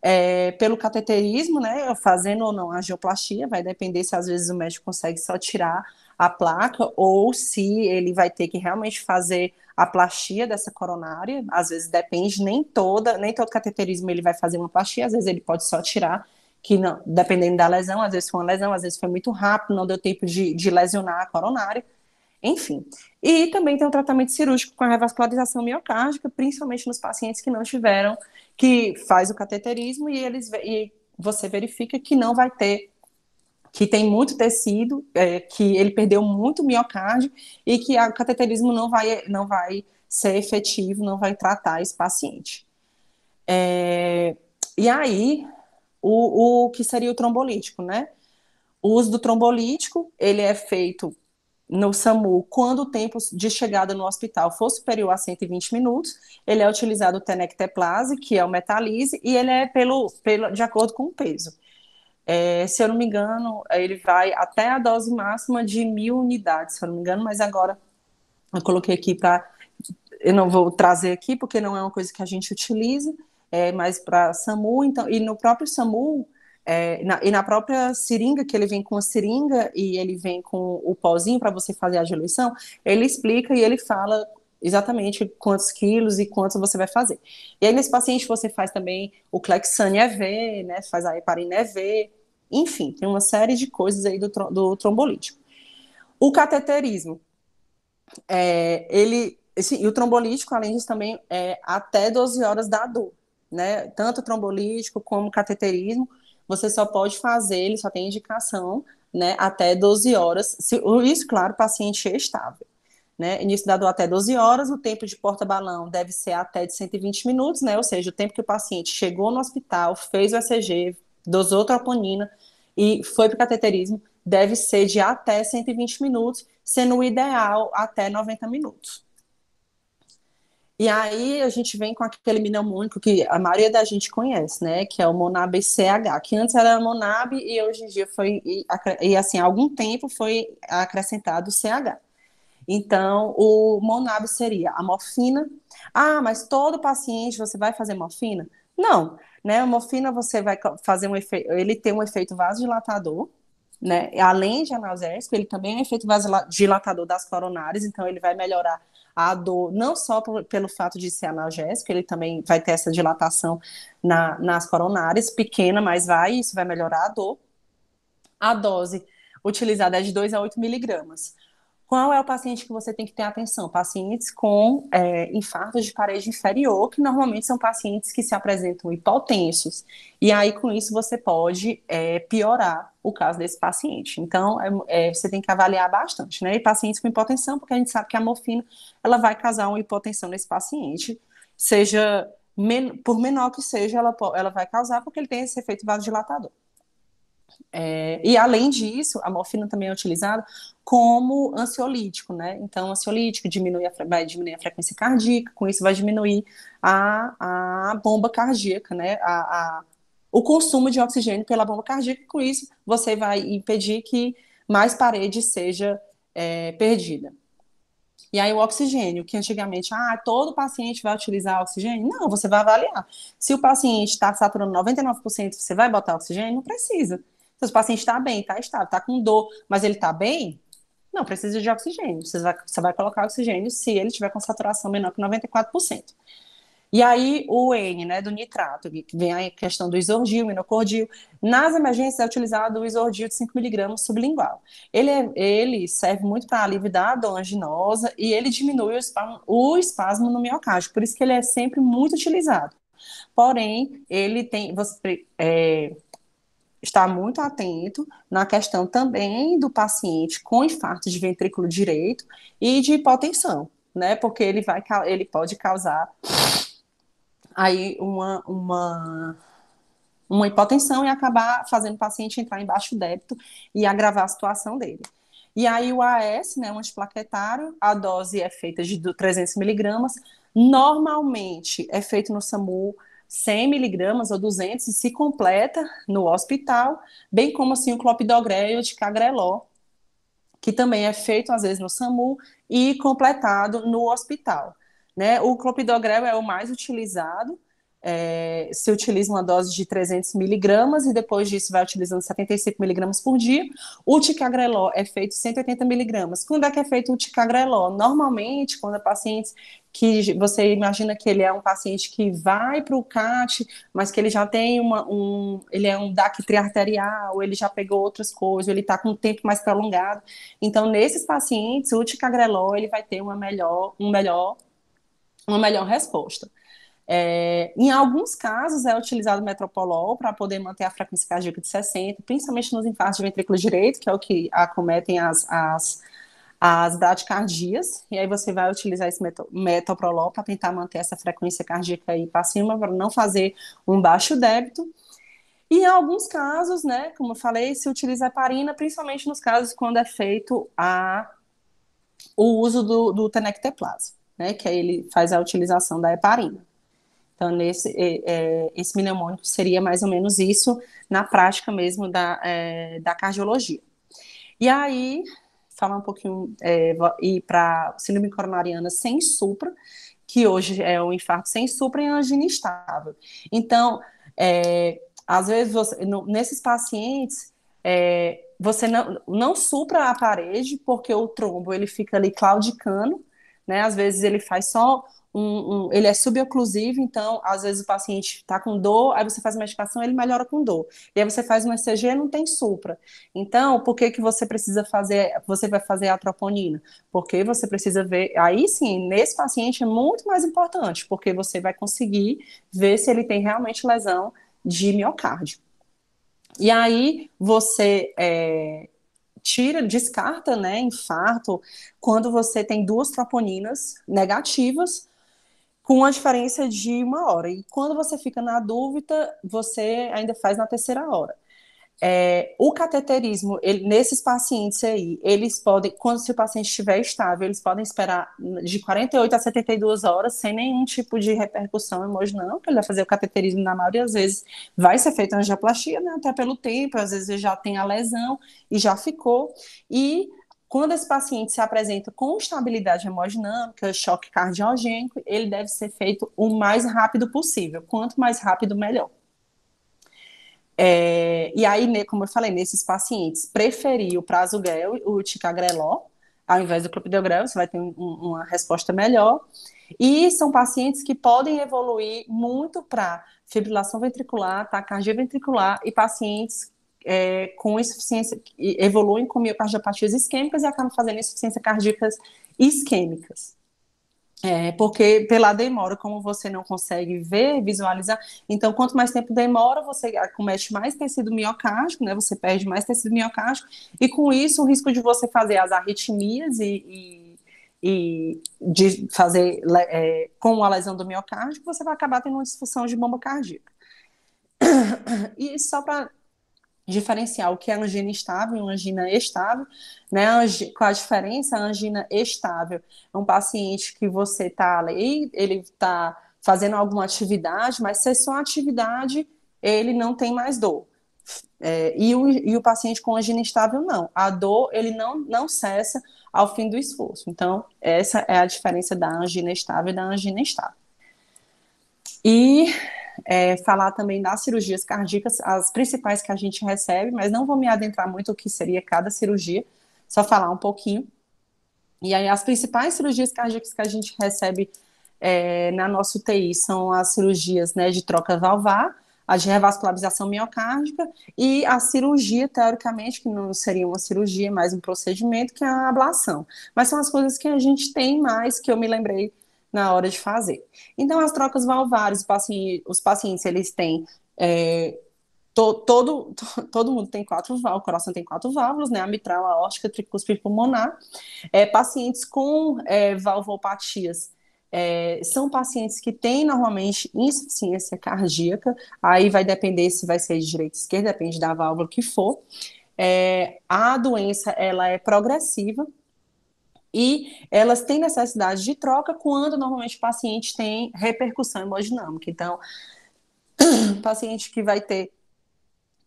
é, pelo cateterismo, né, fazendo ou não a geoplastia, vai depender se às vezes o médico consegue só tirar a placa ou se ele vai ter que realmente fazer a plastia dessa coronária, às vezes depende, nem toda, nem todo cateterismo ele vai fazer uma plastia, às vezes ele pode só tirar, que não, dependendo da lesão, às vezes foi uma lesão, às vezes foi muito rápido, não deu tempo de, de lesionar a coronária, enfim. E também tem um tratamento cirúrgico com a revascularização miocárdica, principalmente nos pacientes que não tiveram que faz o cateterismo e eles e você verifica que não vai ter que tem muito tecido, é, que ele perdeu muito miocárdio e que o cateterismo não vai, não vai ser efetivo, não vai tratar esse paciente. É, e aí, o, o que seria o trombolítico, né? O uso do trombolítico, ele é feito no SAMU, quando o tempo de chegada no hospital for superior a 120 minutos, ele é utilizado o tenecteplase, que é o Metalize, e ele é pelo, pelo, de acordo com o peso. É, se eu não me engano, ele vai até a dose máxima de mil unidades, se eu não me engano, mas agora eu coloquei aqui para. Eu não vou trazer aqui, porque não é uma coisa que a gente utiliza, é, mas para SAMU, então, e no próprio SAMU, é, na, e na própria seringa, que ele vem com a seringa e ele vem com o pozinho para você fazer a diluição, ele explica e ele fala exatamente quantos quilos e quantos você vai fazer. E aí, nesse paciente, você faz também o Clexane EV, né, faz a heparina EV, enfim, tem uma série de coisas aí do, do trombolítico. O cateterismo, é, ele, sim e o trombolítico, além disso, também é até 12 horas da dor, né, tanto trombolítico como cateterismo, você só pode fazer, ele só tem indicação, né, até 12 horas, se, isso, claro, paciente é estável. Né, início dor até 12 horas, o tempo de porta-balão deve ser até de 120 minutos, né, ou seja, o tempo que o paciente chegou no hospital, fez o ECG, dosou troponina e foi para o cateterismo, deve ser de até 120 minutos, sendo o ideal até 90 minutos. E aí a gente vem com aquele mnemônico que a maioria da gente conhece, né? Que é o Monab CH, que antes era Monab e hoje em dia foi, e, assim, há algum tempo foi acrescentado CH. Então, o Monab seria a morfina. Ah, mas todo paciente você vai fazer morfina? Não, né? A morfina você vai fazer um efeito, ele tem um efeito vasodilatador, né? Além de analgésico, ele também é um efeito vasodilatador das coronárias, então ele vai melhorar a dor, não só por, pelo fato de ser analgésico, ele também vai ter essa dilatação na, nas coronárias, pequena, mas vai, isso vai melhorar a dor. A dose utilizada é de 2 a 8 miligramas. Qual é o paciente que você tem que ter atenção? Pacientes com é, infartos de parede inferior, que normalmente são pacientes que se apresentam hipotensos. E aí, com isso, você pode é, piorar o caso desse paciente. Então, é, é você tem que avaliar bastante, né? E pacientes com hipotensão, porque a gente sabe que a morfina, ela vai causar uma hipotensão nesse paciente, seja, men por menor que seja, ela, ela vai causar, porque ele tem esse efeito vasodilatador. É, e além disso, a morfina também é utilizada como ansiolítico, né? Então, ansiolítico diminui a, vai diminuir a frequência cardíaca, com isso vai diminuir a, a bomba cardíaca, né? A, a, o consumo de oxigênio pela bomba cardíaca, com isso você vai impedir que mais parede seja é, perdida. E aí o oxigênio, que antigamente, ah, todo paciente vai utilizar oxigênio? Não, você vai avaliar. Se o paciente está saturando 99%, você vai botar oxigênio? Não precisa. Se o paciente está bem, está estável, está com dor, mas ele está bem, não precisa de oxigênio. Você vai, você vai colocar oxigênio se ele tiver com saturação menor que 94%. E aí o N, né, do nitrato, que vem a questão do isordil, minocordil. Nas emergências é utilizado o isordil de 5mg sublingual. Ele, é, ele serve muito para alívio da adenoanginosa e ele diminui o espasmo, o espasmo no miocárdio, por isso que ele é sempre muito utilizado. Porém, ele tem... Você, é, estar muito atento na questão também do paciente com infarto de ventrículo direito e de hipotensão, né? Porque ele vai ele pode causar aí uma, uma uma hipotensão e acabar fazendo o paciente entrar em baixo débito e agravar a situação dele. E aí o AS, né, um antiplaquetário, a dose é feita de 300 miligramas, normalmente é feito no SAMU 100 miligramas ou 200 se completa no hospital, bem como assim o clopidogrel de cagreló, que também é feito às vezes no SAMU e completado no hospital. Né? O clopidogrel é o mais utilizado, é, se utiliza uma dose de 300 miligramas e depois disso vai utilizando 75 miligramas por dia. O ticagrelol é feito 180 miligramas. Quando é que é feito o ticagrelol? Normalmente, quando a é paciente que você imagina que ele é um paciente que vai para o CAT, mas que ele já tem uma, um, ele é um DAC triarterial, ele já pegou outras coisas, ele está com um tempo mais prolongado. Então, nesses pacientes, o ticagrelol ele vai ter uma melhor, um melhor, uma melhor resposta. É, em alguns casos é utilizado metropolol para poder manter a frequência cardíaca de 60, principalmente nos infartos de ventrículo direito, que é o que acometem as, as as bradicardias, e aí você vai utilizar esse metoprolol para tentar manter essa frequência cardíaca aí para cima, para não fazer um baixo débito. E em alguns casos, né, como eu falei, se utiliza heparina, principalmente nos casos quando é feito a, o uso do, do tenecteplasma, né, que aí ele faz a utilização da heparina. Então, nesse, é, é, esse mnemônico seria mais ou menos isso na prática mesmo da, é, da cardiologia. E aí, falar um pouquinho é, e para síndrome coronariana sem supra, que hoje é um infarto sem supra e é angina instável. Então, é, às vezes, você, no, nesses pacientes, é, você não, não supra a parede, porque o trombo ele fica ali claudicando, né? Às vezes ele faz só um, um, ele é suboclusivo, então às vezes o paciente está com dor, aí você faz uma medicação, ele melhora com dor. E aí você faz uma ECG, não tem supra. Então, por que que você precisa fazer, você vai fazer a troponina? Porque você precisa ver, aí sim, nesse paciente é muito mais importante, porque você vai conseguir ver se ele tem realmente lesão de miocárdio. E aí você é, tira, descarta, né, infarto, quando você tem duas troponinas negativas com uma diferença de uma hora. E quando você fica na dúvida, você ainda faz na terceira hora. É, o cateterismo, ele, nesses pacientes aí, eles podem, quando se o paciente estiver estável, eles podem esperar de 48 a 72 horas sem nenhum tipo de repercussão emocional, porque ele vai fazer o cateterismo na maioria das vezes, vai ser feita angioplastia, né, até pelo tempo, às vezes já tem a lesão e já ficou, e quando esse paciente se apresenta com estabilidade hemodinâmica, choque cardiogênico, ele deve ser feito o mais rápido possível. Quanto mais rápido, melhor. É, e aí, como eu falei, nesses pacientes, preferir o prasugrel, o ticagreló, ao invés do clopidogrel, você vai ter um, uma resposta melhor. E são pacientes que podem evoluir muito para fibrilação ventricular, taquicardia ventricular e pacientes é, com insuficiência, evoluem com miocardiopatias isquêmicas e acabam fazendo insuficiência cardíacas isquêmicas. É, porque pela demora, como você não consegue ver, visualizar, então quanto mais tempo demora, você ah, comete mais tecido miocárdico, né? Você perde mais tecido miocárdico, e com isso o risco de você fazer as arritmias e, e, e de fazer é, com a lesão do miocárdico, você vai acabar tendo uma disfunção de bomba cardíaca. E só para diferenciar o que é angina estável e angina estável, né? Com a diferença, a angina estável é um paciente que você está ali, ele está fazendo alguma atividade, mas se é só atividade, ele não tem mais dor. É, e, o, e o paciente com angina estável, não. A dor, ele não, não cessa ao fim do esforço. Então, essa é a diferença da angina estável e da angina estável. E é, falar também das cirurgias cardíacas, as principais que a gente recebe, mas não vou me adentrar muito o que seria cada cirurgia, só falar um pouquinho. E aí, as principais cirurgias cardíacas que a gente recebe é, na nossa UTI são as cirurgias né, de troca valvar, a de revascularização miocárdica e a cirurgia, teoricamente, que não seria uma cirurgia, mas um procedimento, que é a ablação. Mas são as coisas que a gente tem mais, que eu me lembrei na hora de fazer. Então, as trocas valvares, os pacientes, eles têm. É, todo, todo mundo tem quatro válvulas, o coração tem quatro válvulas, né? A mitral, a aórtica, tricúspide pulmonar. É, pacientes com é, valvopatias é, são pacientes que têm normalmente insuficiência cardíaca, aí vai depender se vai ser de direita ou esquerda, depende da válvula que for. É, a doença ela é progressiva, e elas têm necessidade de troca quando normalmente o paciente tem repercussão hemodinâmica. Então, paciente que vai ter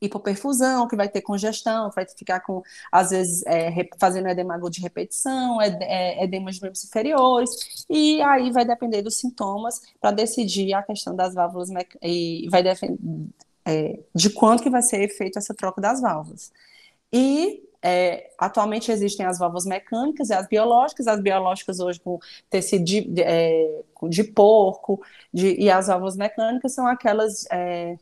hipoperfusão, que vai ter congestão, que vai ficar com, às vezes, é, fazendo edema de repetição, é, edema de membros inferiores, e aí vai depender dos sintomas para decidir a questão das válvulas e vai é, de quanto que vai ser feito essa troca das válvulas. E é, atualmente existem as válvulas mecânicas e as biológicas, as biológicas hoje com tecido de, de, é, de porco, de, e as válvulas mecânicas são aquelas é,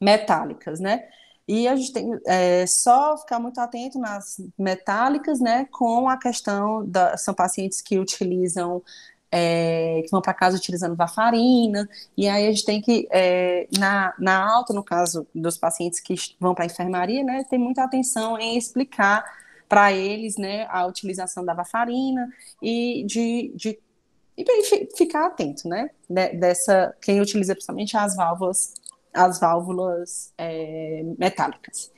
metálicas, né? E a gente tem é, só ficar muito atento nas metálicas, né, com a questão da são pacientes que utilizam é, que vão para casa utilizando varfarina, e aí a gente tem que, é, na, na alta, no caso dos pacientes que vão para a enfermaria, né, tem muita atenção em explicar para eles, né, a utilização da varfarina e de, de e bem, ficar atento, né, dessa, quem utiliza principalmente as válvulas, as válvulas é, metálicas.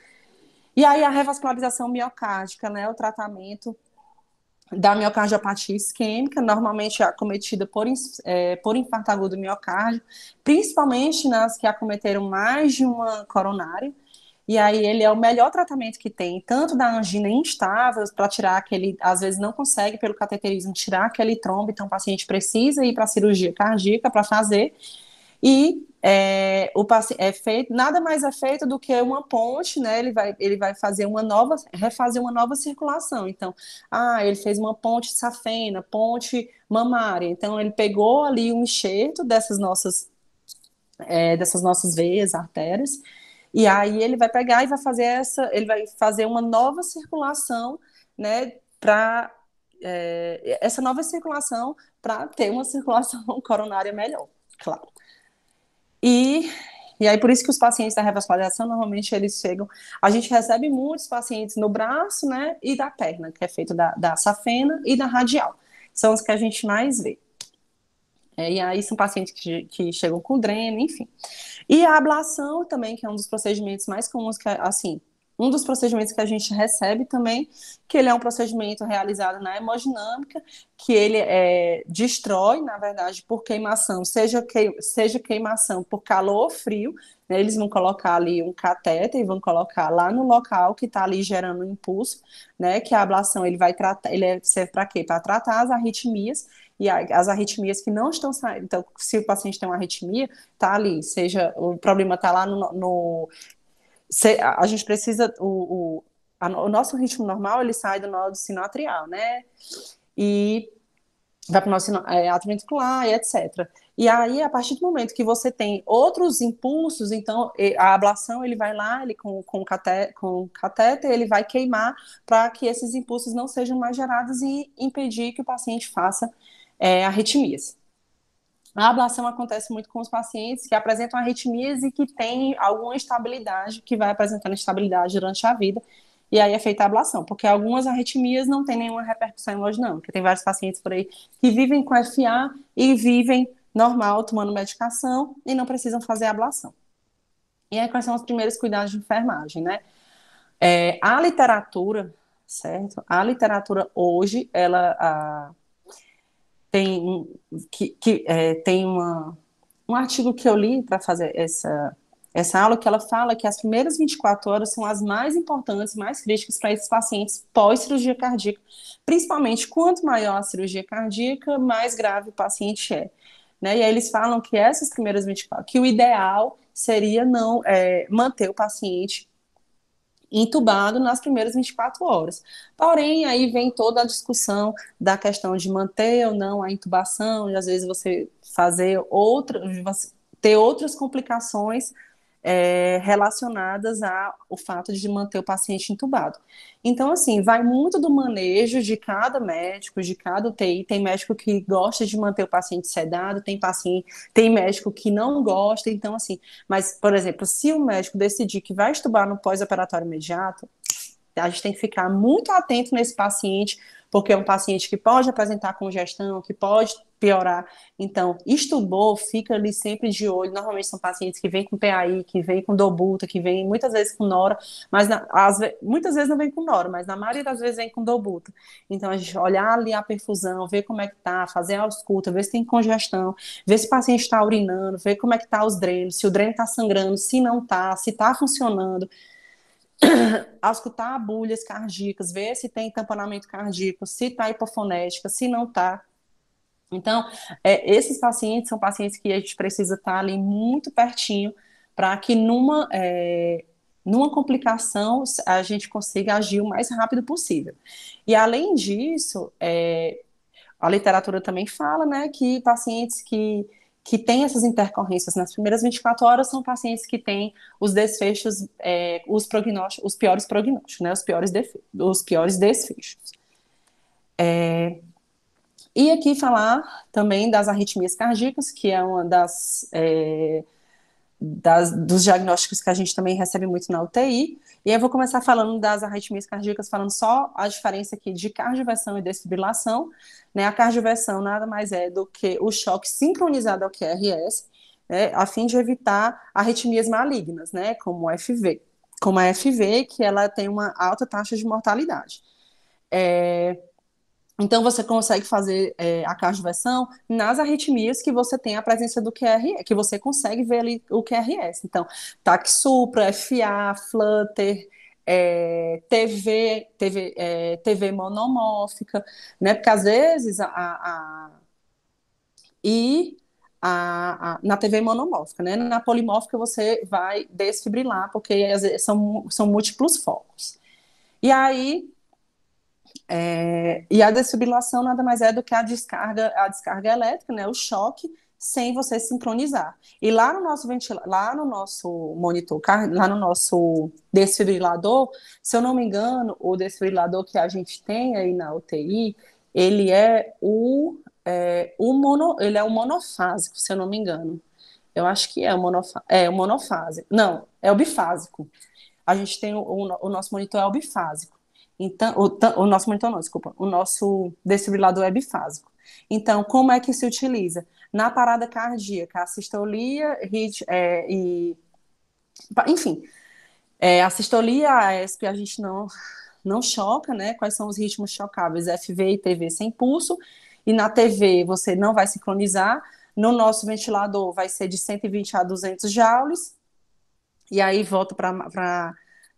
E aí a revascularização miocárdica, né, o tratamento da miocardiopatia isquêmica, normalmente é acometida por, é, por infarto agudo do miocárdio, principalmente nas que acometeram mais de uma coronária. E aí ele é o melhor tratamento que tem, tanto da angina instável, para tirar aquele, às vezes não consegue pelo cateterismo tirar aquele trombo, então o paciente precisa ir para a cirurgia cardíaca para fazer, e é, o é feito, nada mais é feito do que uma ponte, né? Ele vai, ele vai fazer uma nova, refazer uma nova circulação. Então, ah, ele fez uma ponte safena, ponte mamária. Então, ele pegou ali um enxerto dessas nossas, é, dessas nossas veias, artérias, e aí ele vai pegar e vai fazer essa, ele vai fazer uma nova circulação, né? Para é, essa nova circulação para ter uma circulação coronária melhor, claro. E, e aí por isso que os pacientes da revascularização normalmente eles chegam, a gente recebe muitos pacientes no braço, né, e da perna, que é feito da, da safena e da radial. São os que a gente mais vê. É, e aí são pacientes que, que chegam com dreno, enfim. E a ablação também, que é um dos procedimentos mais comuns que, é, assim, um dos procedimentos que a gente recebe também, que ele é um procedimento realizado na hemodinâmica, que ele é, destrói, na verdade, por queimação, seja, que, seja queimação por calor ou frio, né, eles vão colocar ali um cateter e vão colocar lá no local que está ali gerando um impulso, né, que a ablação ele vai tratar, ele serve para quê? Para tratar as arritmias, e as arritmias que não estão saindo. Então, se o paciente tem uma arritmia, tá ali, seja o problema está lá no, no, se, a, gente precisa. O, o, a, o nosso ritmo normal ele sai do nosso sino atrial, né? E vai para o nosso é, ato ventricular e etc. E aí, a partir do momento que você tem outros impulsos, então a ablação ele vai lá, ele com, com, caté com catéter, ele vai queimar para que esses impulsos não sejam mais gerados e impedir que o paciente faça é, arritmias. A ablação acontece muito com os pacientes que apresentam arritmias e que têm alguma instabilidade, que vai apresentando instabilidade durante a vida, e aí é feita a ablação, porque algumas arritmias não têm nenhuma repercussão não porque Tem vários pacientes por aí que vivem com FA e vivem normal, tomando medicação, e não precisam fazer ablação. E aí, quais são os primeiros cuidados de enfermagem, né? É, a literatura, certo? A literatura hoje, ela... A tem um, que, que é, tem uma, um artigo que eu li para fazer essa, essa aula que ela fala que as primeiras 24 horas são as mais importantes, mais críticas para esses pacientes pós cirurgia cardíaca, principalmente quanto maior a cirurgia cardíaca, mais grave o paciente é. Né? E aí eles falam que essas primeiras 24, que o ideal seria não é, manter o paciente entubado nas primeiras 24 horas. Porém, aí vem toda a discussão da questão de manter ou não a intubação, e às vezes você fazer outra, ter outras complicações é, relacionadas ao fato de manter o paciente entubado. Então, assim, vai muito do manejo de cada médico, de cada UTI. Tem médico que gosta de manter o paciente sedado, tem paciente, tem médico que não gosta. Então, assim, mas, por exemplo, se o médico decidir que vai estubar no pós-operatório imediato, a gente tem que ficar muito atento nesse paciente, porque é um paciente que pode apresentar congestão, que pode piorar. Então, estubou, fica ali sempre de olho. Normalmente são pacientes que vêm com PAI, que vêm com dobuta, que vêm muitas vezes com nora, mas na, as, muitas vezes não vem com nora, mas na maioria das vezes vem com dobuta. Então, a gente olhar ali a perfusão, ver como é que tá, fazer a ausculta, ver se tem congestão, ver se o paciente está urinando, ver como é que tá os drenos, se o dreno está sangrando, se não tá, se está funcionando. auscultar bulhas cardíacas, ver se tem tamponamento cardíaco, se está hipofonética, se não está. Então, é, esses pacientes são pacientes que a gente precisa estar tá ali muito pertinho para que numa, é, numa complicação a gente consiga agir o mais rápido possível. E além disso, é, a literatura também fala né, que pacientes que que têm essas intercorrências nas primeiras 24 horas são pacientes que têm os desfechos, é, os prognósticos, os piores prognósticos, né? Os piores, os piores desfechos. É, e aqui falar também das arritmias cardíacas, que é uma das é, das, dos diagnósticos que a gente também recebe muito na UTI. E eu vou começar falando das arritmias cardíacas, falando só a diferença aqui de cardioversão e desfibrilação. Né? A cardioversão nada mais é do que o choque sincronizado ao QRS, né? a fim de evitar arritmias malignas, né? como FV. Como a FV, que ela tem uma alta taxa de mortalidade. É, então, você consegue fazer é, a cardioversão nas arritmias que você tem a presença do QRS, que você consegue ver ali o QRS. Então, TAC Supra, FA, Flutter, é, TV, TV, é, TV monomórfica, né? Porque às vezes a, a, a e a, a, na TV monomórfica, né? Na polimórfica você vai desfibrilar, porque são, são múltiplos focos. E aí é, e a desfibrilação nada mais é do que a descarga, a descarga elétrica, né, o choque, sem você sincronizar. E lá no nosso lá no nosso monitor, lá no nosso desfibrilador, se eu não me engano, o desfibrilador que a gente tem aí na UTI, ele é o, é, o mono, ele é o monofásico, se eu não me engano. Eu acho que é o, monofa é o monofásico. Não, é o bifásico. A gente tem o, o, o nosso monitor é o bifásico. Então, o, o nosso monitor não, desculpa, o nosso desfibrilador webfásico é Então, como é que se utiliza? Na parada cardíaca, a sistolia hit, é, e. Enfim, é, a sistolia, a ESP, a gente não, não choca, né? Quais são os ritmos chocáveis? FV e TV sem pulso. E na TV você não vai sincronizar. No nosso ventilador vai ser de 120 a 200 joules. E aí volta para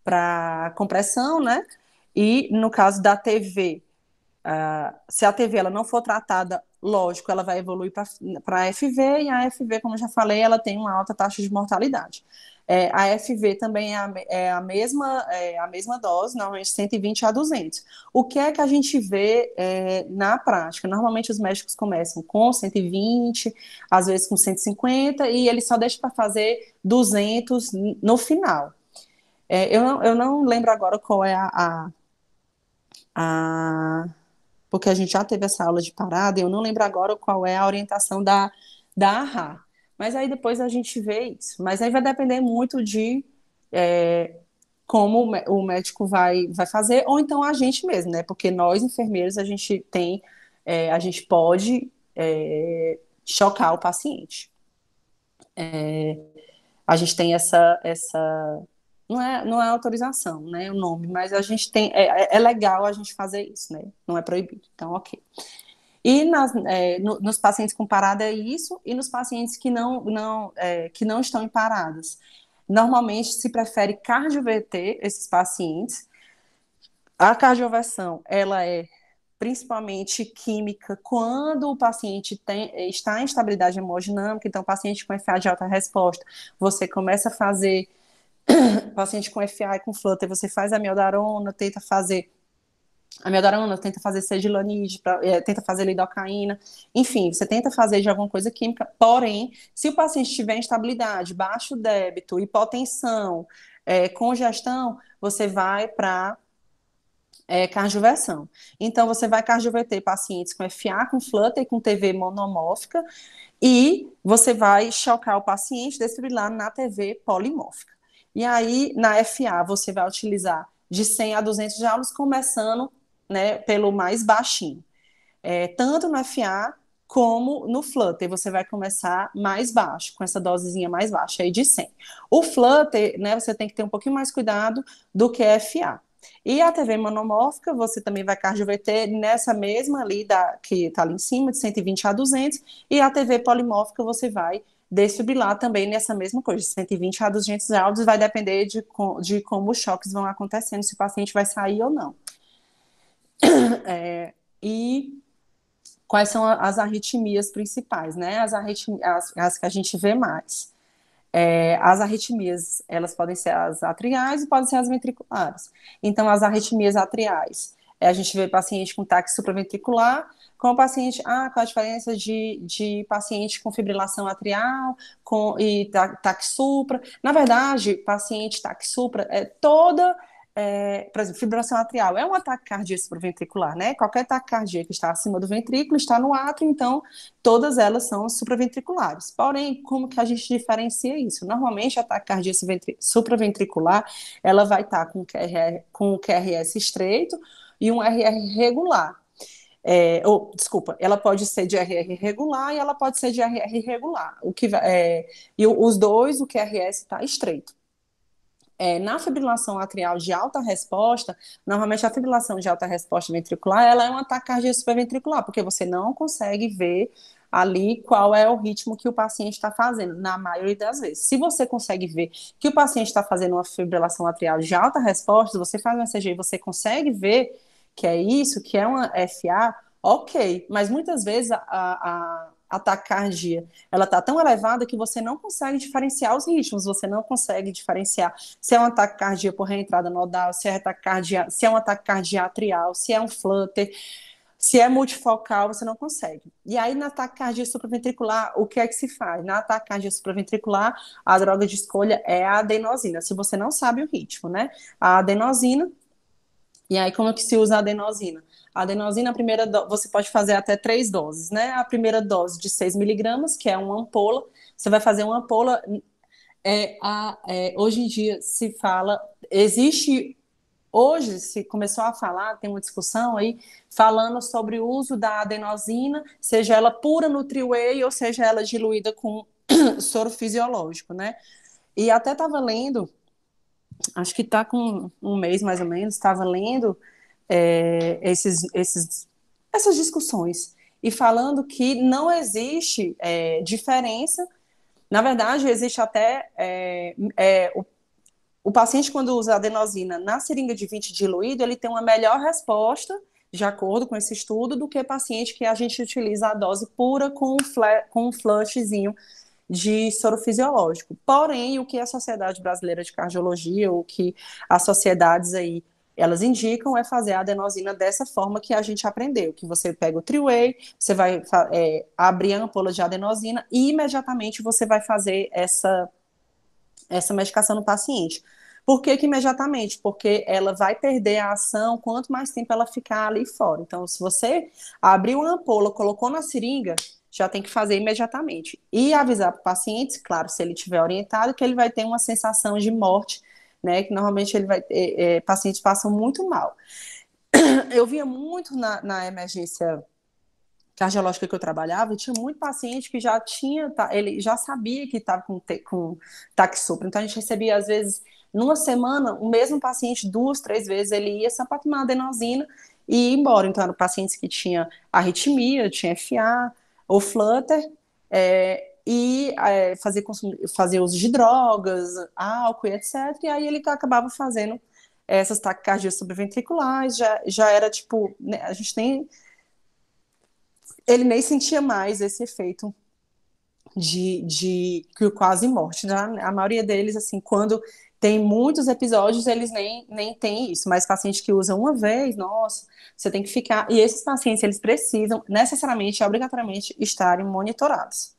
a compressão, né? E no caso da TV, uh, ah, se a TV ela não for tratada, lógico, ela vai evoluir para a FV, e a FV, como eu já falei, ela tem uma alta taxa de mortalidade. É, a FV também é a, é a mesma, é a mesma dose, normalmente 120 a 200. O que é que a gente vê é, na prática? Normalmente os médicos começam com 120, às vezes com 150, e eles só deixam para fazer 200 no final. É, eu, não, eu não lembro agora qual é a, a a porque a gente já teve essa aula de parada, eu não lembro agora qual é a orientação da, da AHA, mas aí depois a gente vê isso. Mas aí vai depender muito de é, como o médico vai, vai fazer, ou então a gente mesmo, né? Porque nós, enfermeiros, a gente tem, é, a gente pode é, chocar o paciente. É, a gente tem essa, essa não é, não é autorização, né, o nome, mas a gente tem, é, é, é legal a gente fazer isso, né, não é proibido, então ok. E nas, é, no, nos pacientes com parada é isso, e nos pacientes que não, não, é, que não estão em paradas. Normalmente se prefere cardioverter esses pacientes. A cardioversão, ela é principalmente química, quando o paciente tem, está em estabilidade hemodinâmica, então paciente com FA de alta resposta, você começa a fazer paciente com FA e com Flutter, você faz a meldarona, tenta fazer a meldarona, tenta fazer sedilanide, é, tenta fazer lidocaína, enfim, você tenta fazer de alguma coisa química, porém, se o paciente tiver instabilidade, baixo débito, hipotensão, é, congestão, você vai para é, cardioversão. Então, você vai cardioverter pacientes com FA, com Flutter e com TV monomórfica, e você vai chocar o paciente, desfibrilar na TV polimórfica. E aí, na FA, você vai utilizar de 100 a 200 joules, começando né, pelo mais baixinho. É, tanto no FA como no Flutter, você vai começar mais baixo, com essa dosezinha mais baixa aí de 100. O Flutter, né, você tem que ter um pouquinho mais cuidado do que FA. E a TV monomórfica, você também vai cardioverter nessa mesma ali da, que está ali em cima, de 120 a 200. E a TV polimórfica, você vai desfibrilar também nessa mesma coisa, 120 a 200 áudios, vai depender de, de como os choques vão acontecendo, se o paciente vai sair ou não. É, e quais são as arritmias principais, né? As, arritmias, as, as que a gente vê mais. É, as arritmias, elas podem ser as atriais e podem ser as ventriculares. Então, as arritmias atriais, é, a gente vê paciente com taque supraventricular, com paciente, ah, qual a diferença de, de paciente com fibrilação atrial com, e taxupra. Na verdade, paciente taxupra é toda. É, por exemplo, fibrilação atrial é um ataque cardíaco supraventricular, né? Qualquer ataque cardíaco que está acima do ventrículo está no átrio, então todas elas são supraventriculares. Porém, como que a gente diferencia isso? Normalmente, o ataque cardíaco supraventricular, ela vai estar com, QRS, com o QRS estreito e um RR regular. É, ou, desculpa, ela pode ser de RR regular e ela pode ser de RR irregular. O que, é, e os dois, o QRS é está estreito. É, na fibrilação atrial de alta resposta, normalmente a fibrilação de alta resposta ventricular, ela é ataque cardíaco superventricular, porque você não consegue ver ali qual é o ritmo que o paciente está fazendo, na maioria das vezes. Se você consegue ver que o paciente está fazendo uma fibrilação atrial de alta resposta, você faz um ECG e você consegue ver que é isso, que é uma FA, ok, mas muitas vezes a, a, a taquicardia ela está tão elevada que você não consegue diferenciar os ritmos, você não consegue diferenciar se é um ataque cardíaco por reentrada nodal, se é, se é um ataque cardíaco atrial, se é um flutter, se é multifocal, você não consegue. E aí, na taquicardia supraventricular, o que é que se faz? Na taquicardia supraventricular, a droga de escolha é a adenosina, se você não sabe o ritmo, né? A adenosina e aí, como é que se usa a adenosina? A adenosina, a primeira você pode fazer até três doses, né? A primeira dose de 6 miligramas, que é uma ampola. Você vai fazer uma ampola. É, a, é, hoje em dia se fala, existe Hoje se começou a falar, tem uma discussão aí, falando sobre o uso da adenosina, seja ela pura no triway ou seja ela diluída com soro fisiológico, né? E até estava lendo acho que está com um mês mais ou menos, estava lendo é, esses, esses, essas discussões e falando que não existe é, diferença. Na verdade, existe até é, é o, o, paciente quando usa adenosina na seringa de 20 diluído, ele tem uma melhor resposta, de acordo com esse estudo, do que paciente que a gente utiliza a dose pura com com um flushzinho de soro fisiológico. Porém, o que a Sociedade Brasileira de Cardiologia, ou que as sociedades aí elas indicam é fazer a adenosina dessa forma que a gente aprendeu, que você pega o Triway, você vai é, abrir a ampola de adenosina e imediatamente você vai fazer essa, essa medicação no paciente. Por que, que imediatamente? Porque ela vai perder a ação quanto mais tempo ela ficar ali fora. Então, se você abriu uma ampola, colocou na seringa, já tem que fazer imediatamente. E avisar para o paciente, claro, se ele tiver orientado, que ele vai ter uma sensação de morte, né? Que normalmente ele vai, é, é, pacientes passam muito mal. Eu via muito na, na emergência cardiológica que eu trabalhava, tinha muito paciente que já tinha, tá, ele já sabia que estava com, com taxopro. Então a gente recebia, às vezes, numa semana, o mesmo paciente duas, três vezes, ele ia só para tomar adenosina e ir embora. Então eram pacientes que tinham arritmia, tinha FA, ou Flutter, é, e é, fazer, fazer uso de drogas, álcool e etc. E aí ele tá, acabava fazendo essas taquicardias subventriculares, já, já era tipo, né, a gente nem. Ele nem sentia mais esse efeito de, de, de quase morte. Né? A maioria deles, assim, quando tem muitos episódios, eles nem, nem têm isso, mas paciente que usa uma vez, nossa, você tem que ficar. E esses pacientes, eles precisam necessariamente, obrigatoriamente, estarem monitorados.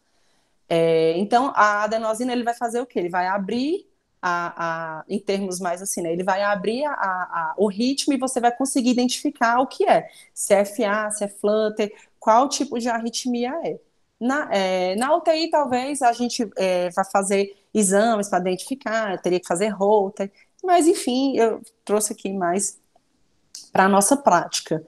É, então, a adenosina, ele vai fazer o quê? Ele vai abrir a, a, em termos mais assim, né? Ele vai abrir a, a, o ritmo e você vai conseguir identificar o que é. Se é FA, se é flutter, qual tipo de arritmia é. Na, é, na UTI, talvez, a gente é, vai fazer exames para identificar, eu teria que fazer rota, mas enfim, eu trouxe aqui mais para a nossa prática.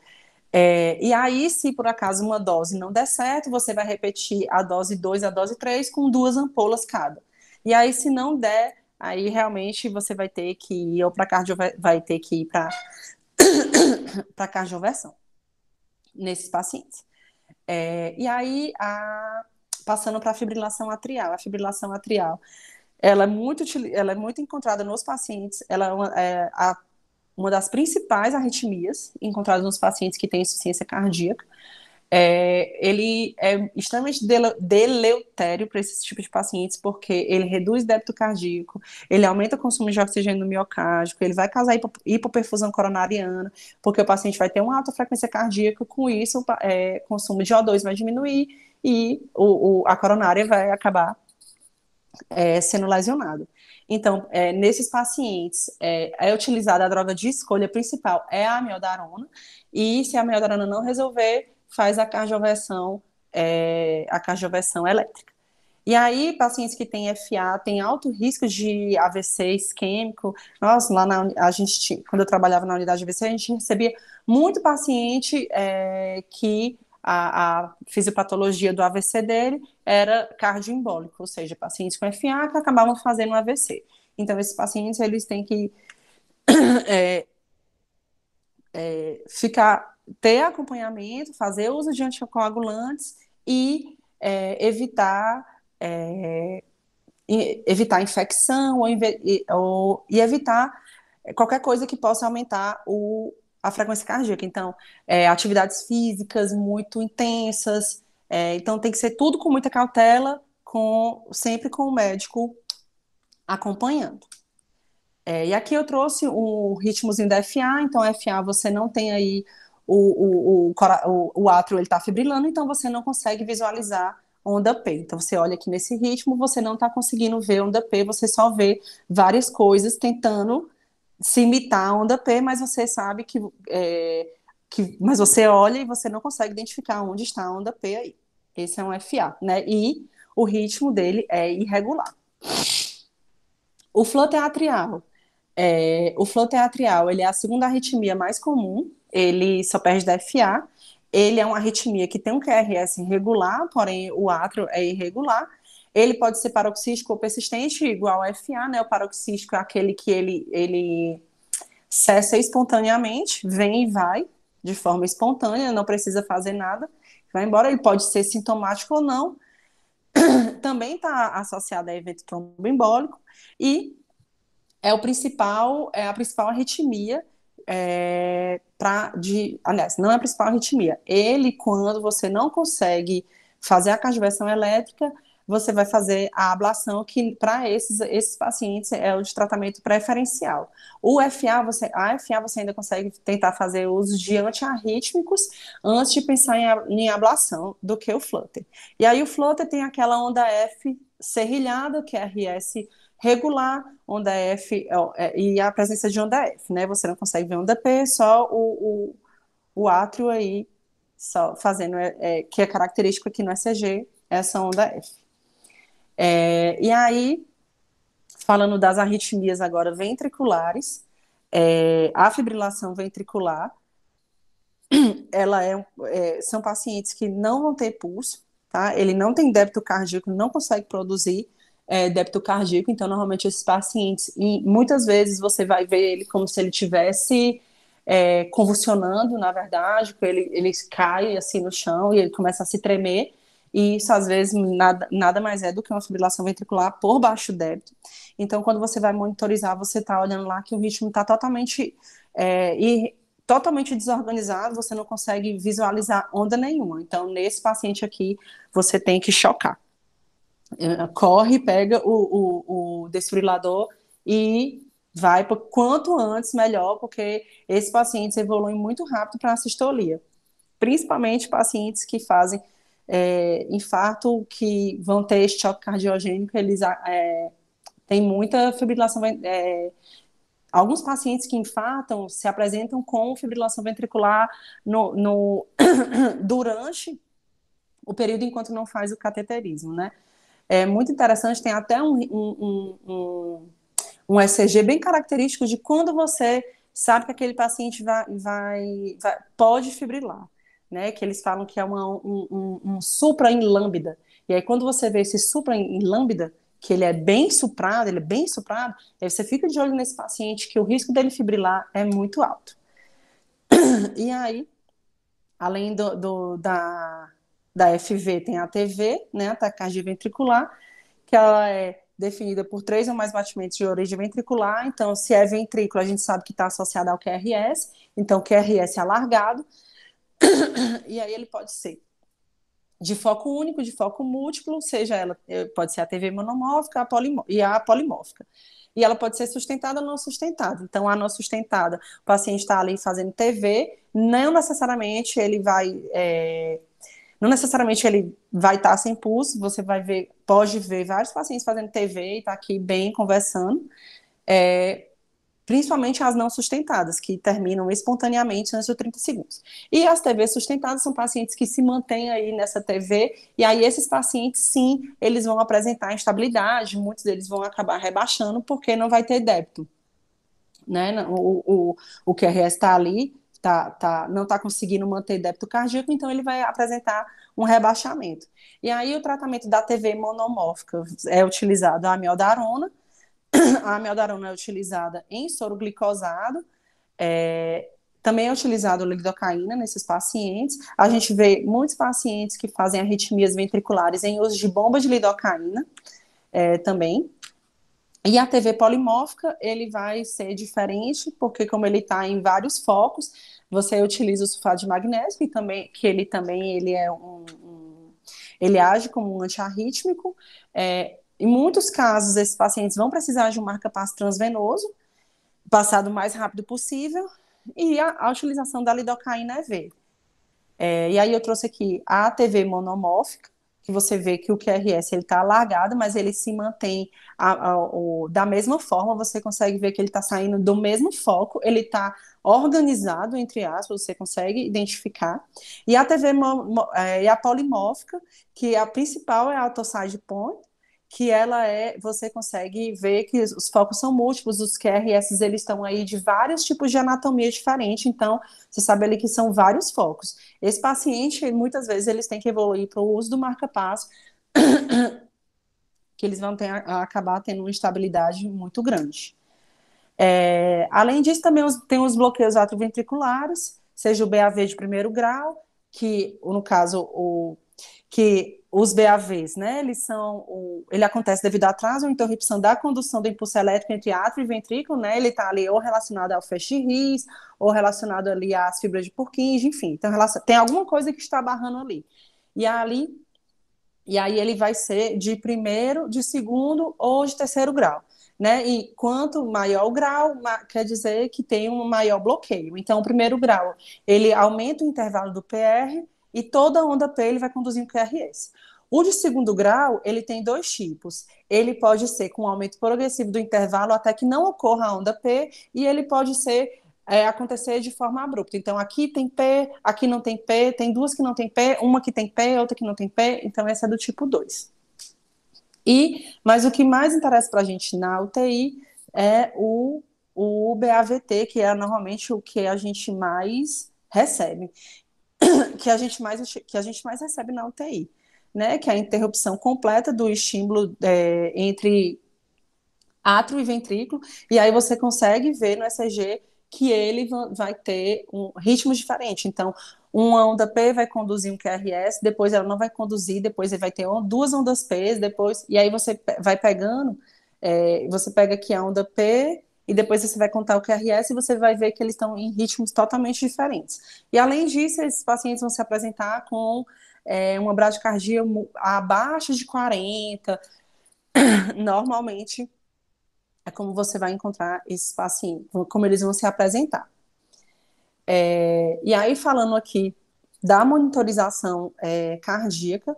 É, e aí, se por acaso uma dose não der certo, você vai repetir a dose 2 a dose 3 com duas ampolas cada. E aí, se não der, aí realmente você vai ter que ir para cardio, vai ter que ir para para cardioversão nesses pacientes. É, e aí, a, passando para a fibrilação atrial. A fibrilação atrial ela é muito, ela é muito encontrada nos pacientes, ela é, uma, é a, uma das principais arritmias encontradas nos pacientes que têm insuficiência cardíaca. É, ele é extremamente deleutério para esse tipo de pacientes, porque ele reduz débito cardíaco, ele aumenta o consumo de oxigênio no miocárdico, ele vai causar hipo, hipoperfusão coronariana, porque o paciente vai ter uma alta frequência cardíaca, com isso, o é, consumo de O2 vai diminuir e o, o, a coronária vai acabar é, sendo lesionado. Então, é, nesses pacientes, é, é, utilizada a droga de escolha principal, é a amiodarona, e se a amiodarona não resolver, faz a cardioversão, é, a cardioversão elétrica. E aí, pacientes que têm FA têm alto risco de AVC isquêmico. Nós, lá na, a gente, quando eu trabalhava na unidade de AVC, a gente recebia muito paciente é, que a, a fisiopatologia do AVC dele era cardioembólico, ou seja, pacientes com FA que acabavam fazendo AVC. Então, esses pacientes, eles têm que é, é, ficar, ter acompanhamento, fazer uso de anticoagulantes e é, evitar é, evitar infecção ou, ou, e evitar qualquer coisa que possa aumentar o, a frequência cardíaca. Então, é, atividades físicas muito intensas, é, então tem que ser tudo com muita cautela, com sempre com o médico acompanhando. É, e aqui eu trouxe o ritmozinho da FA, então FA você não tem aí o, o, o, o átrio ele está fibrilando, então você não consegue visualizar onda P. Então você olha aqui nesse ritmo, você não está conseguindo ver onda P, você só vê várias coisas tentando se imitar a onda P, mas você sabe que, é, que mas você olha e você não consegue identificar onde está a onda P aí. Esse é um FA, né? E o ritmo dele é irregular. O flow atrial, É, o flow atrial, ele é a segunda arritmia mais comum, ele só perde da FA. Ele é uma arritmia que tem um QRS irregular, porém o átrio é irregular. Ele pode ser paroxístico ou persistente, igual ao FA, né? O paroxístico é aquele que ele, ele cessa espontaneamente, vem e vai de forma espontânea, não precisa fazer nada vai embora, ele pode ser sintomático ou não, também está associado a evento tromboembólico e é o principal, é a principal arritmia é, para de, aliás, não é a principal arritmia. Ele, quando você não consegue fazer a cardioversão elétrica, você vai fazer a ablação, que para esses, esses pacientes é o de tratamento preferencial. O FA, você, a FA você ainda consegue tentar fazer uso de antiarrítmicos antes de pensar em, em ablação do que o Flutter. E aí o Flutter tem aquela onda F serrilhada, que é RS regular, onda F ó, é, e a presença de onda F, né? Você não consegue ver onda P, só o, o, o átrio aí, só fazendo, é, é, que é característico aqui no ECG, essa onda F. É, e aí, falando das arritmias agora ventriculares, é, a fibrilação ventricular, ela é, é, são pacientes que não vão ter pulso, tá? Ele não tem débito cardíaco, não consegue produzir é, débito cardíaco, então normalmente esses pacientes, e muitas vezes você vai ver ele como se ele tivesse é, convulsionando, na verdade, ele, ele cai assim no chão e ele começa a se tremer, e isso, às vezes, nada, nada mais é do que uma fibrilação ventricular por baixo débito. Então, quando você vai monitorizar, você está olhando lá que o ritmo está totalmente. É, totalmente desorganizado, você não consegue visualizar onda nenhuma. Então, nesse paciente aqui, você tem que chocar. É, corre, pega o, o, o desfibrilador e vai por quanto antes melhor, porque esses pacientes evoluem muito rápido para a sistolia. Principalmente pacientes que fazem é, infarto que vão ter este choque cardiogênico, eles é, têm muita fibrilação. É, alguns pacientes que infartam se apresentam com fibrilação ventricular no, no durante o período enquanto não faz o cateterismo, né? É muito interessante, tem até um, um, um, um ECG bem característico de quando você sabe que aquele paciente vai, vai, vai pode fibrilar né? Que eles falam que é uma, um, um, um supra em lambda. E aí, quando você vê esse supra em, lambda, que ele é bem suprado, ele é bem suprado, aí você fica de olho nesse paciente que o risco dele fibrilar é muito alto. E aí, além do, do da, da FV, tem a TV, né, a taquicardia ventricular, que ela é definida por três ou mais batimentos de origem ventricular. Então, se é ventrículo, a gente sabe que está associado ao QRS, então QRS é alargado. É e aí ele pode ser de foco único, de foco múltiplo, seja ela eh, pode ser a TV monomórfica a e a polimórfica. E ela pode ser sustentada ou não sustentada. Então, a não sustentada, o paciente está ali fazendo TV, não necessariamente ele vai. É, não necessariamente ele vai estar tá sem pulso, você vai ver, pode ver vários pacientes fazendo TV e está aqui bem conversando. É, principalmente as não sustentadas, que terminam espontaneamente antes de 30 segundos. E as TV sustentadas são pacientes que se mantêm aí nessa TV, e aí esses pacientes, sim, eles vão apresentar instabilidade, muitos deles vão acabar rebaixando, porque não vai ter débito. Né? O, o, o QRS está ali, tá, tá, não está conseguindo manter débito cardíaco, então ele vai apresentar um rebaixamento. E aí o tratamento da TV monomórfica é utilizado a amiodarona, a amiodarona é utilizada em soro glicosado, é, também é utilizado lidocaína nesses pacientes. A gente vê muitos pacientes que fazem arritmias ventriculares em uso de bomba de lidocaína é, também. E a TV polimórfica, ele vai ser diferente, porque como ele está em vários focos, você utiliza o sulfato de magnésio, que, também, que ele também ele é um, um ele age como um antiarrítmico, é, em muitos casos, esses pacientes vão precisar de um marca-passo transvenoso, passado o mais rápido possível, e a, a utilização da lidocaína EV. É, é, e aí eu trouxe aqui a ATV monomórfica, que você vê que o QRS ele está alargado, mas ele se mantém a, a, o, da mesma forma, você consegue ver que ele está saindo do mesmo foco, ele está organizado, entre aspas, você consegue identificar. E a TV mo, mo, é, e a polimórfica, que é a principal é a autosside point, que ela é, você consegue ver que os focos são múltiplos, os QRS eles estão aí de vários tipos de anatomia diferente, então você sabe ali que são vários focos. Esse paciente, muitas vezes, eles têm que evoluir para o uso do marca-passo, que eles vão ter, acabar tendo uma estabilidade muito grande. É, além disso, também os, tem os bloqueios atroventriculares, seja o BAV de primeiro grau, que no caso o que os BAVs, né, eles são, o, ele acontece devido a atraso ou interrupção da condução do impulso elétrico entre átrio e ventrículo, né, ele está ali ou relacionado ao feixe-ris, ou relacionado ali às fibras de Purkinje, enfim, então, tem alguma coisa que está barrando ali. E ali, e aí ele vai ser de primeiro, de segundo ou de terceiro grau. Né? E quanto maior o grau, quer dizer que tem um maior bloqueio. Então, o primeiro grau, ele aumenta o intervalo do PR, e toda onda P ele vai conduzir um QRS. O de segundo grau, ele tem dois tipos. Ele pode ser com aumento progressivo do intervalo até que não ocorra a onda P, e ele pode ser é, acontecer de forma abrupta. Então, aqui tem P, aqui não tem P, tem duas que não tem P, uma que tem P, outra que não tem P, então essa é do tipo 2. E, mas o que mais interessa para a gente na UTI é o, o BAVT, que é normalmente o que a gente mais recebe. que a gente mais, que a gente mais recebe na UTI, né? Que é a interrupção completa do estímulo é, entre átrio e ventrículo, e aí você consegue ver no ECG que ele vai ter um ritmo diferente. Então, uma onda P vai conduzir um QRS, depois ela não vai conduzir, depois ele vai ter duas ondas P, depois, e aí você vai pegando, é, você pega aqui a onda P, e depois você vai contar o QRS e você vai ver que eles estão em ritmos totalmente diferentes. E além disso, esses pacientes vão se apresentar com é, uma bradicardia abaixo de 40, normalmente é como você vai encontrar esses pacientes, como eles vão se apresentar. É, e aí, falando aqui da monitorização é, cardíaca,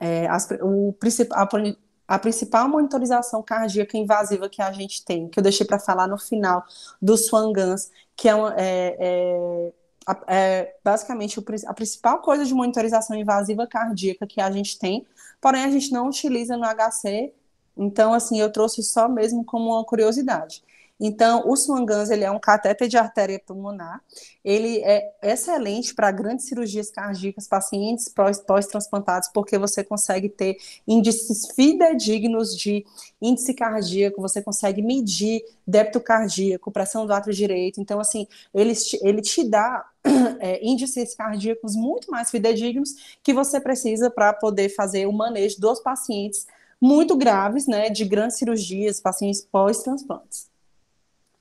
é, as, o, a, a principal monitorização cardíaca invasiva que a gente tem, que eu deixei para falar no final, do Swangans, que é, uma, é, é, é basicamente a principal coisa de monitorização invasiva cardíaca que a gente tem, porém a gente não utiliza no HC, então, assim, eu trouxe só mesmo como uma curiosidade. Então, o swangans, ele é um catéter de artéria pulmonar. Ele é excelente para grandes cirurgias cardíacas, pacientes pós-transplantados, porque você consegue ter índices fidedignos de índice cardíaco, você consegue medir débito cardíaco, pressão do ato direito. Então, assim, ele, ele te dá é, índices cardíacos muito mais fidedignos que você precisa para poder fazer o manejo dos pacientes muito graves, né, de grandes cirurgias, pacientes pós-transplantes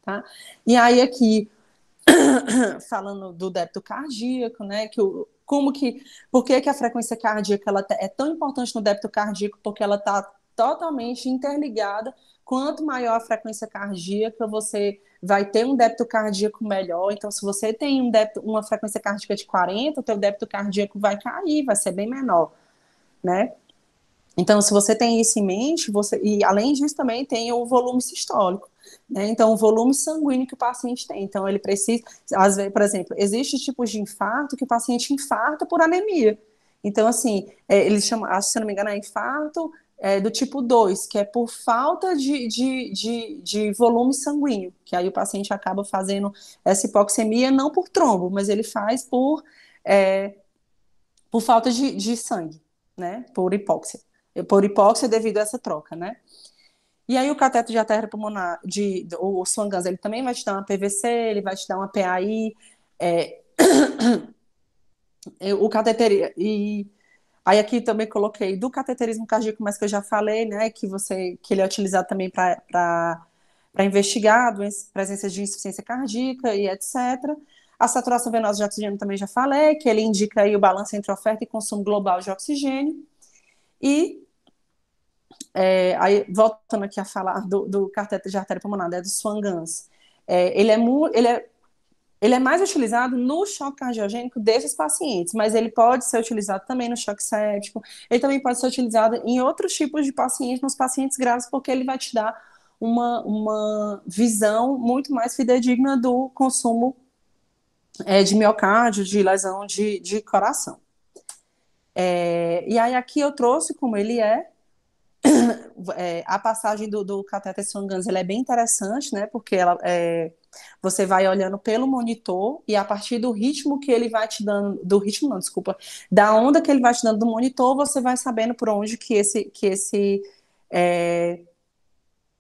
tá? E aí aqui falando do débito cardíaco, né, que o, como que, por que, que a frequência cardíaca ela tá, é tão importante no débito cardíaco? Porque ela está totalmente interligada. Quanto maior a frequência cardíaca, você vai ter um débito cardíaco melhor. Então, se você tem um débito, uma frequência cardíaca de 40, o teu débito cardíaco vai cair, vai ser bem menor, né? Então, se você tem isso em mente, você e além disso também tem o volume sistólico. Né? Então, o volume sanguíneo que o paciente tem. Então, ele precisa, às vezes, por exemplo, existem tipos de infarto que o paciente infarta por anemia. Então, assim, é, ele chama, ah, se não me engano, é infarto é, do tipo 2, que é por falta de, de, de, de, volume sanguíneo, que aí o paciente acaba fazendo essa hipoxemia não por trombo, mas ele faz por, é, por falta de, de sangue, né? Por hipóxia. Por hipóxia devido a essa troca, né? E aí o cateto de artéria pulmonar, de, o Swangas, ele também vai te dar uma PVC, ele vai te dar uma PAI, é... o cateter... E aí aqui também coloquei do cateterismo cardíaco, mas que eu já falei, né, que, você, que ele é utilizado também para investigar doenças, presença de insuficiência cardíaca e etc., a saturação venosa de oxigênio também já falei, que ele indica aí o balanço entre oferta e consumo global de oxigênio. E é, aí, voltando aqui a falar do, do cateter de artéria pulmonar, é do Swan é, ele, é mu, ele, é, ele é mais utilizado no choque cardiogênico desses pacientes, mas ele pode ser utilizado também no choque séptico, ele também pode ser utilizado em outros tipos de pacientes, nos pacientes graves, porque ele vai te dar uma, uma visão muito mais fidedigna do consumo é, de miocárdio, de lesão de, de coração. É, e aí aqui eu trouxe como ele é, é, a passagem do, do cateter Sungans é bem interessante, né? Porque ela, é, você vai olhando pelo monitor e a partir do ritmo que ele vai te dando, do ritmo não, desculpa, da onda que ele vai te dando do monitor, você vai sabendo por onde que esse, que esse, é,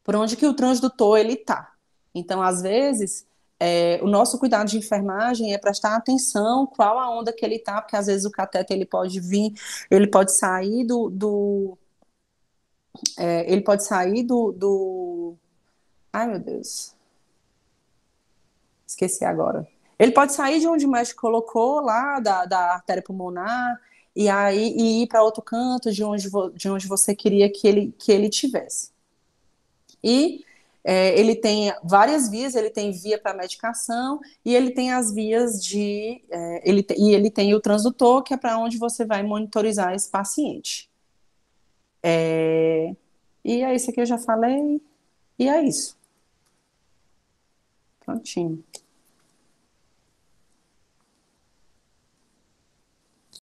por onde que o transdutor ele tá. Então, às vezes é, o nosso cuidado de enfermagem é prestar atenção qual a onda que ele tá, porque às vezes o cateter ele pode vir, ele pode sair do, do é, ele pode sair do, do. Ai, meu Deus. Esqueci agora. Ele pode sair de onde o médico colocou, lá da, da artéria pulmonar, e aí e ir para outro canto de onde, vo, de onde você queria que ele, que ele tivesse. E é, ele tem várias vias, ele tem via para medicação e ele tem as vias de. É, ele, e ele tem o transdutor, que é para onde você vai monitorizar esse paciente. É... E é isso que eu já falei. E é isso. Prontinho.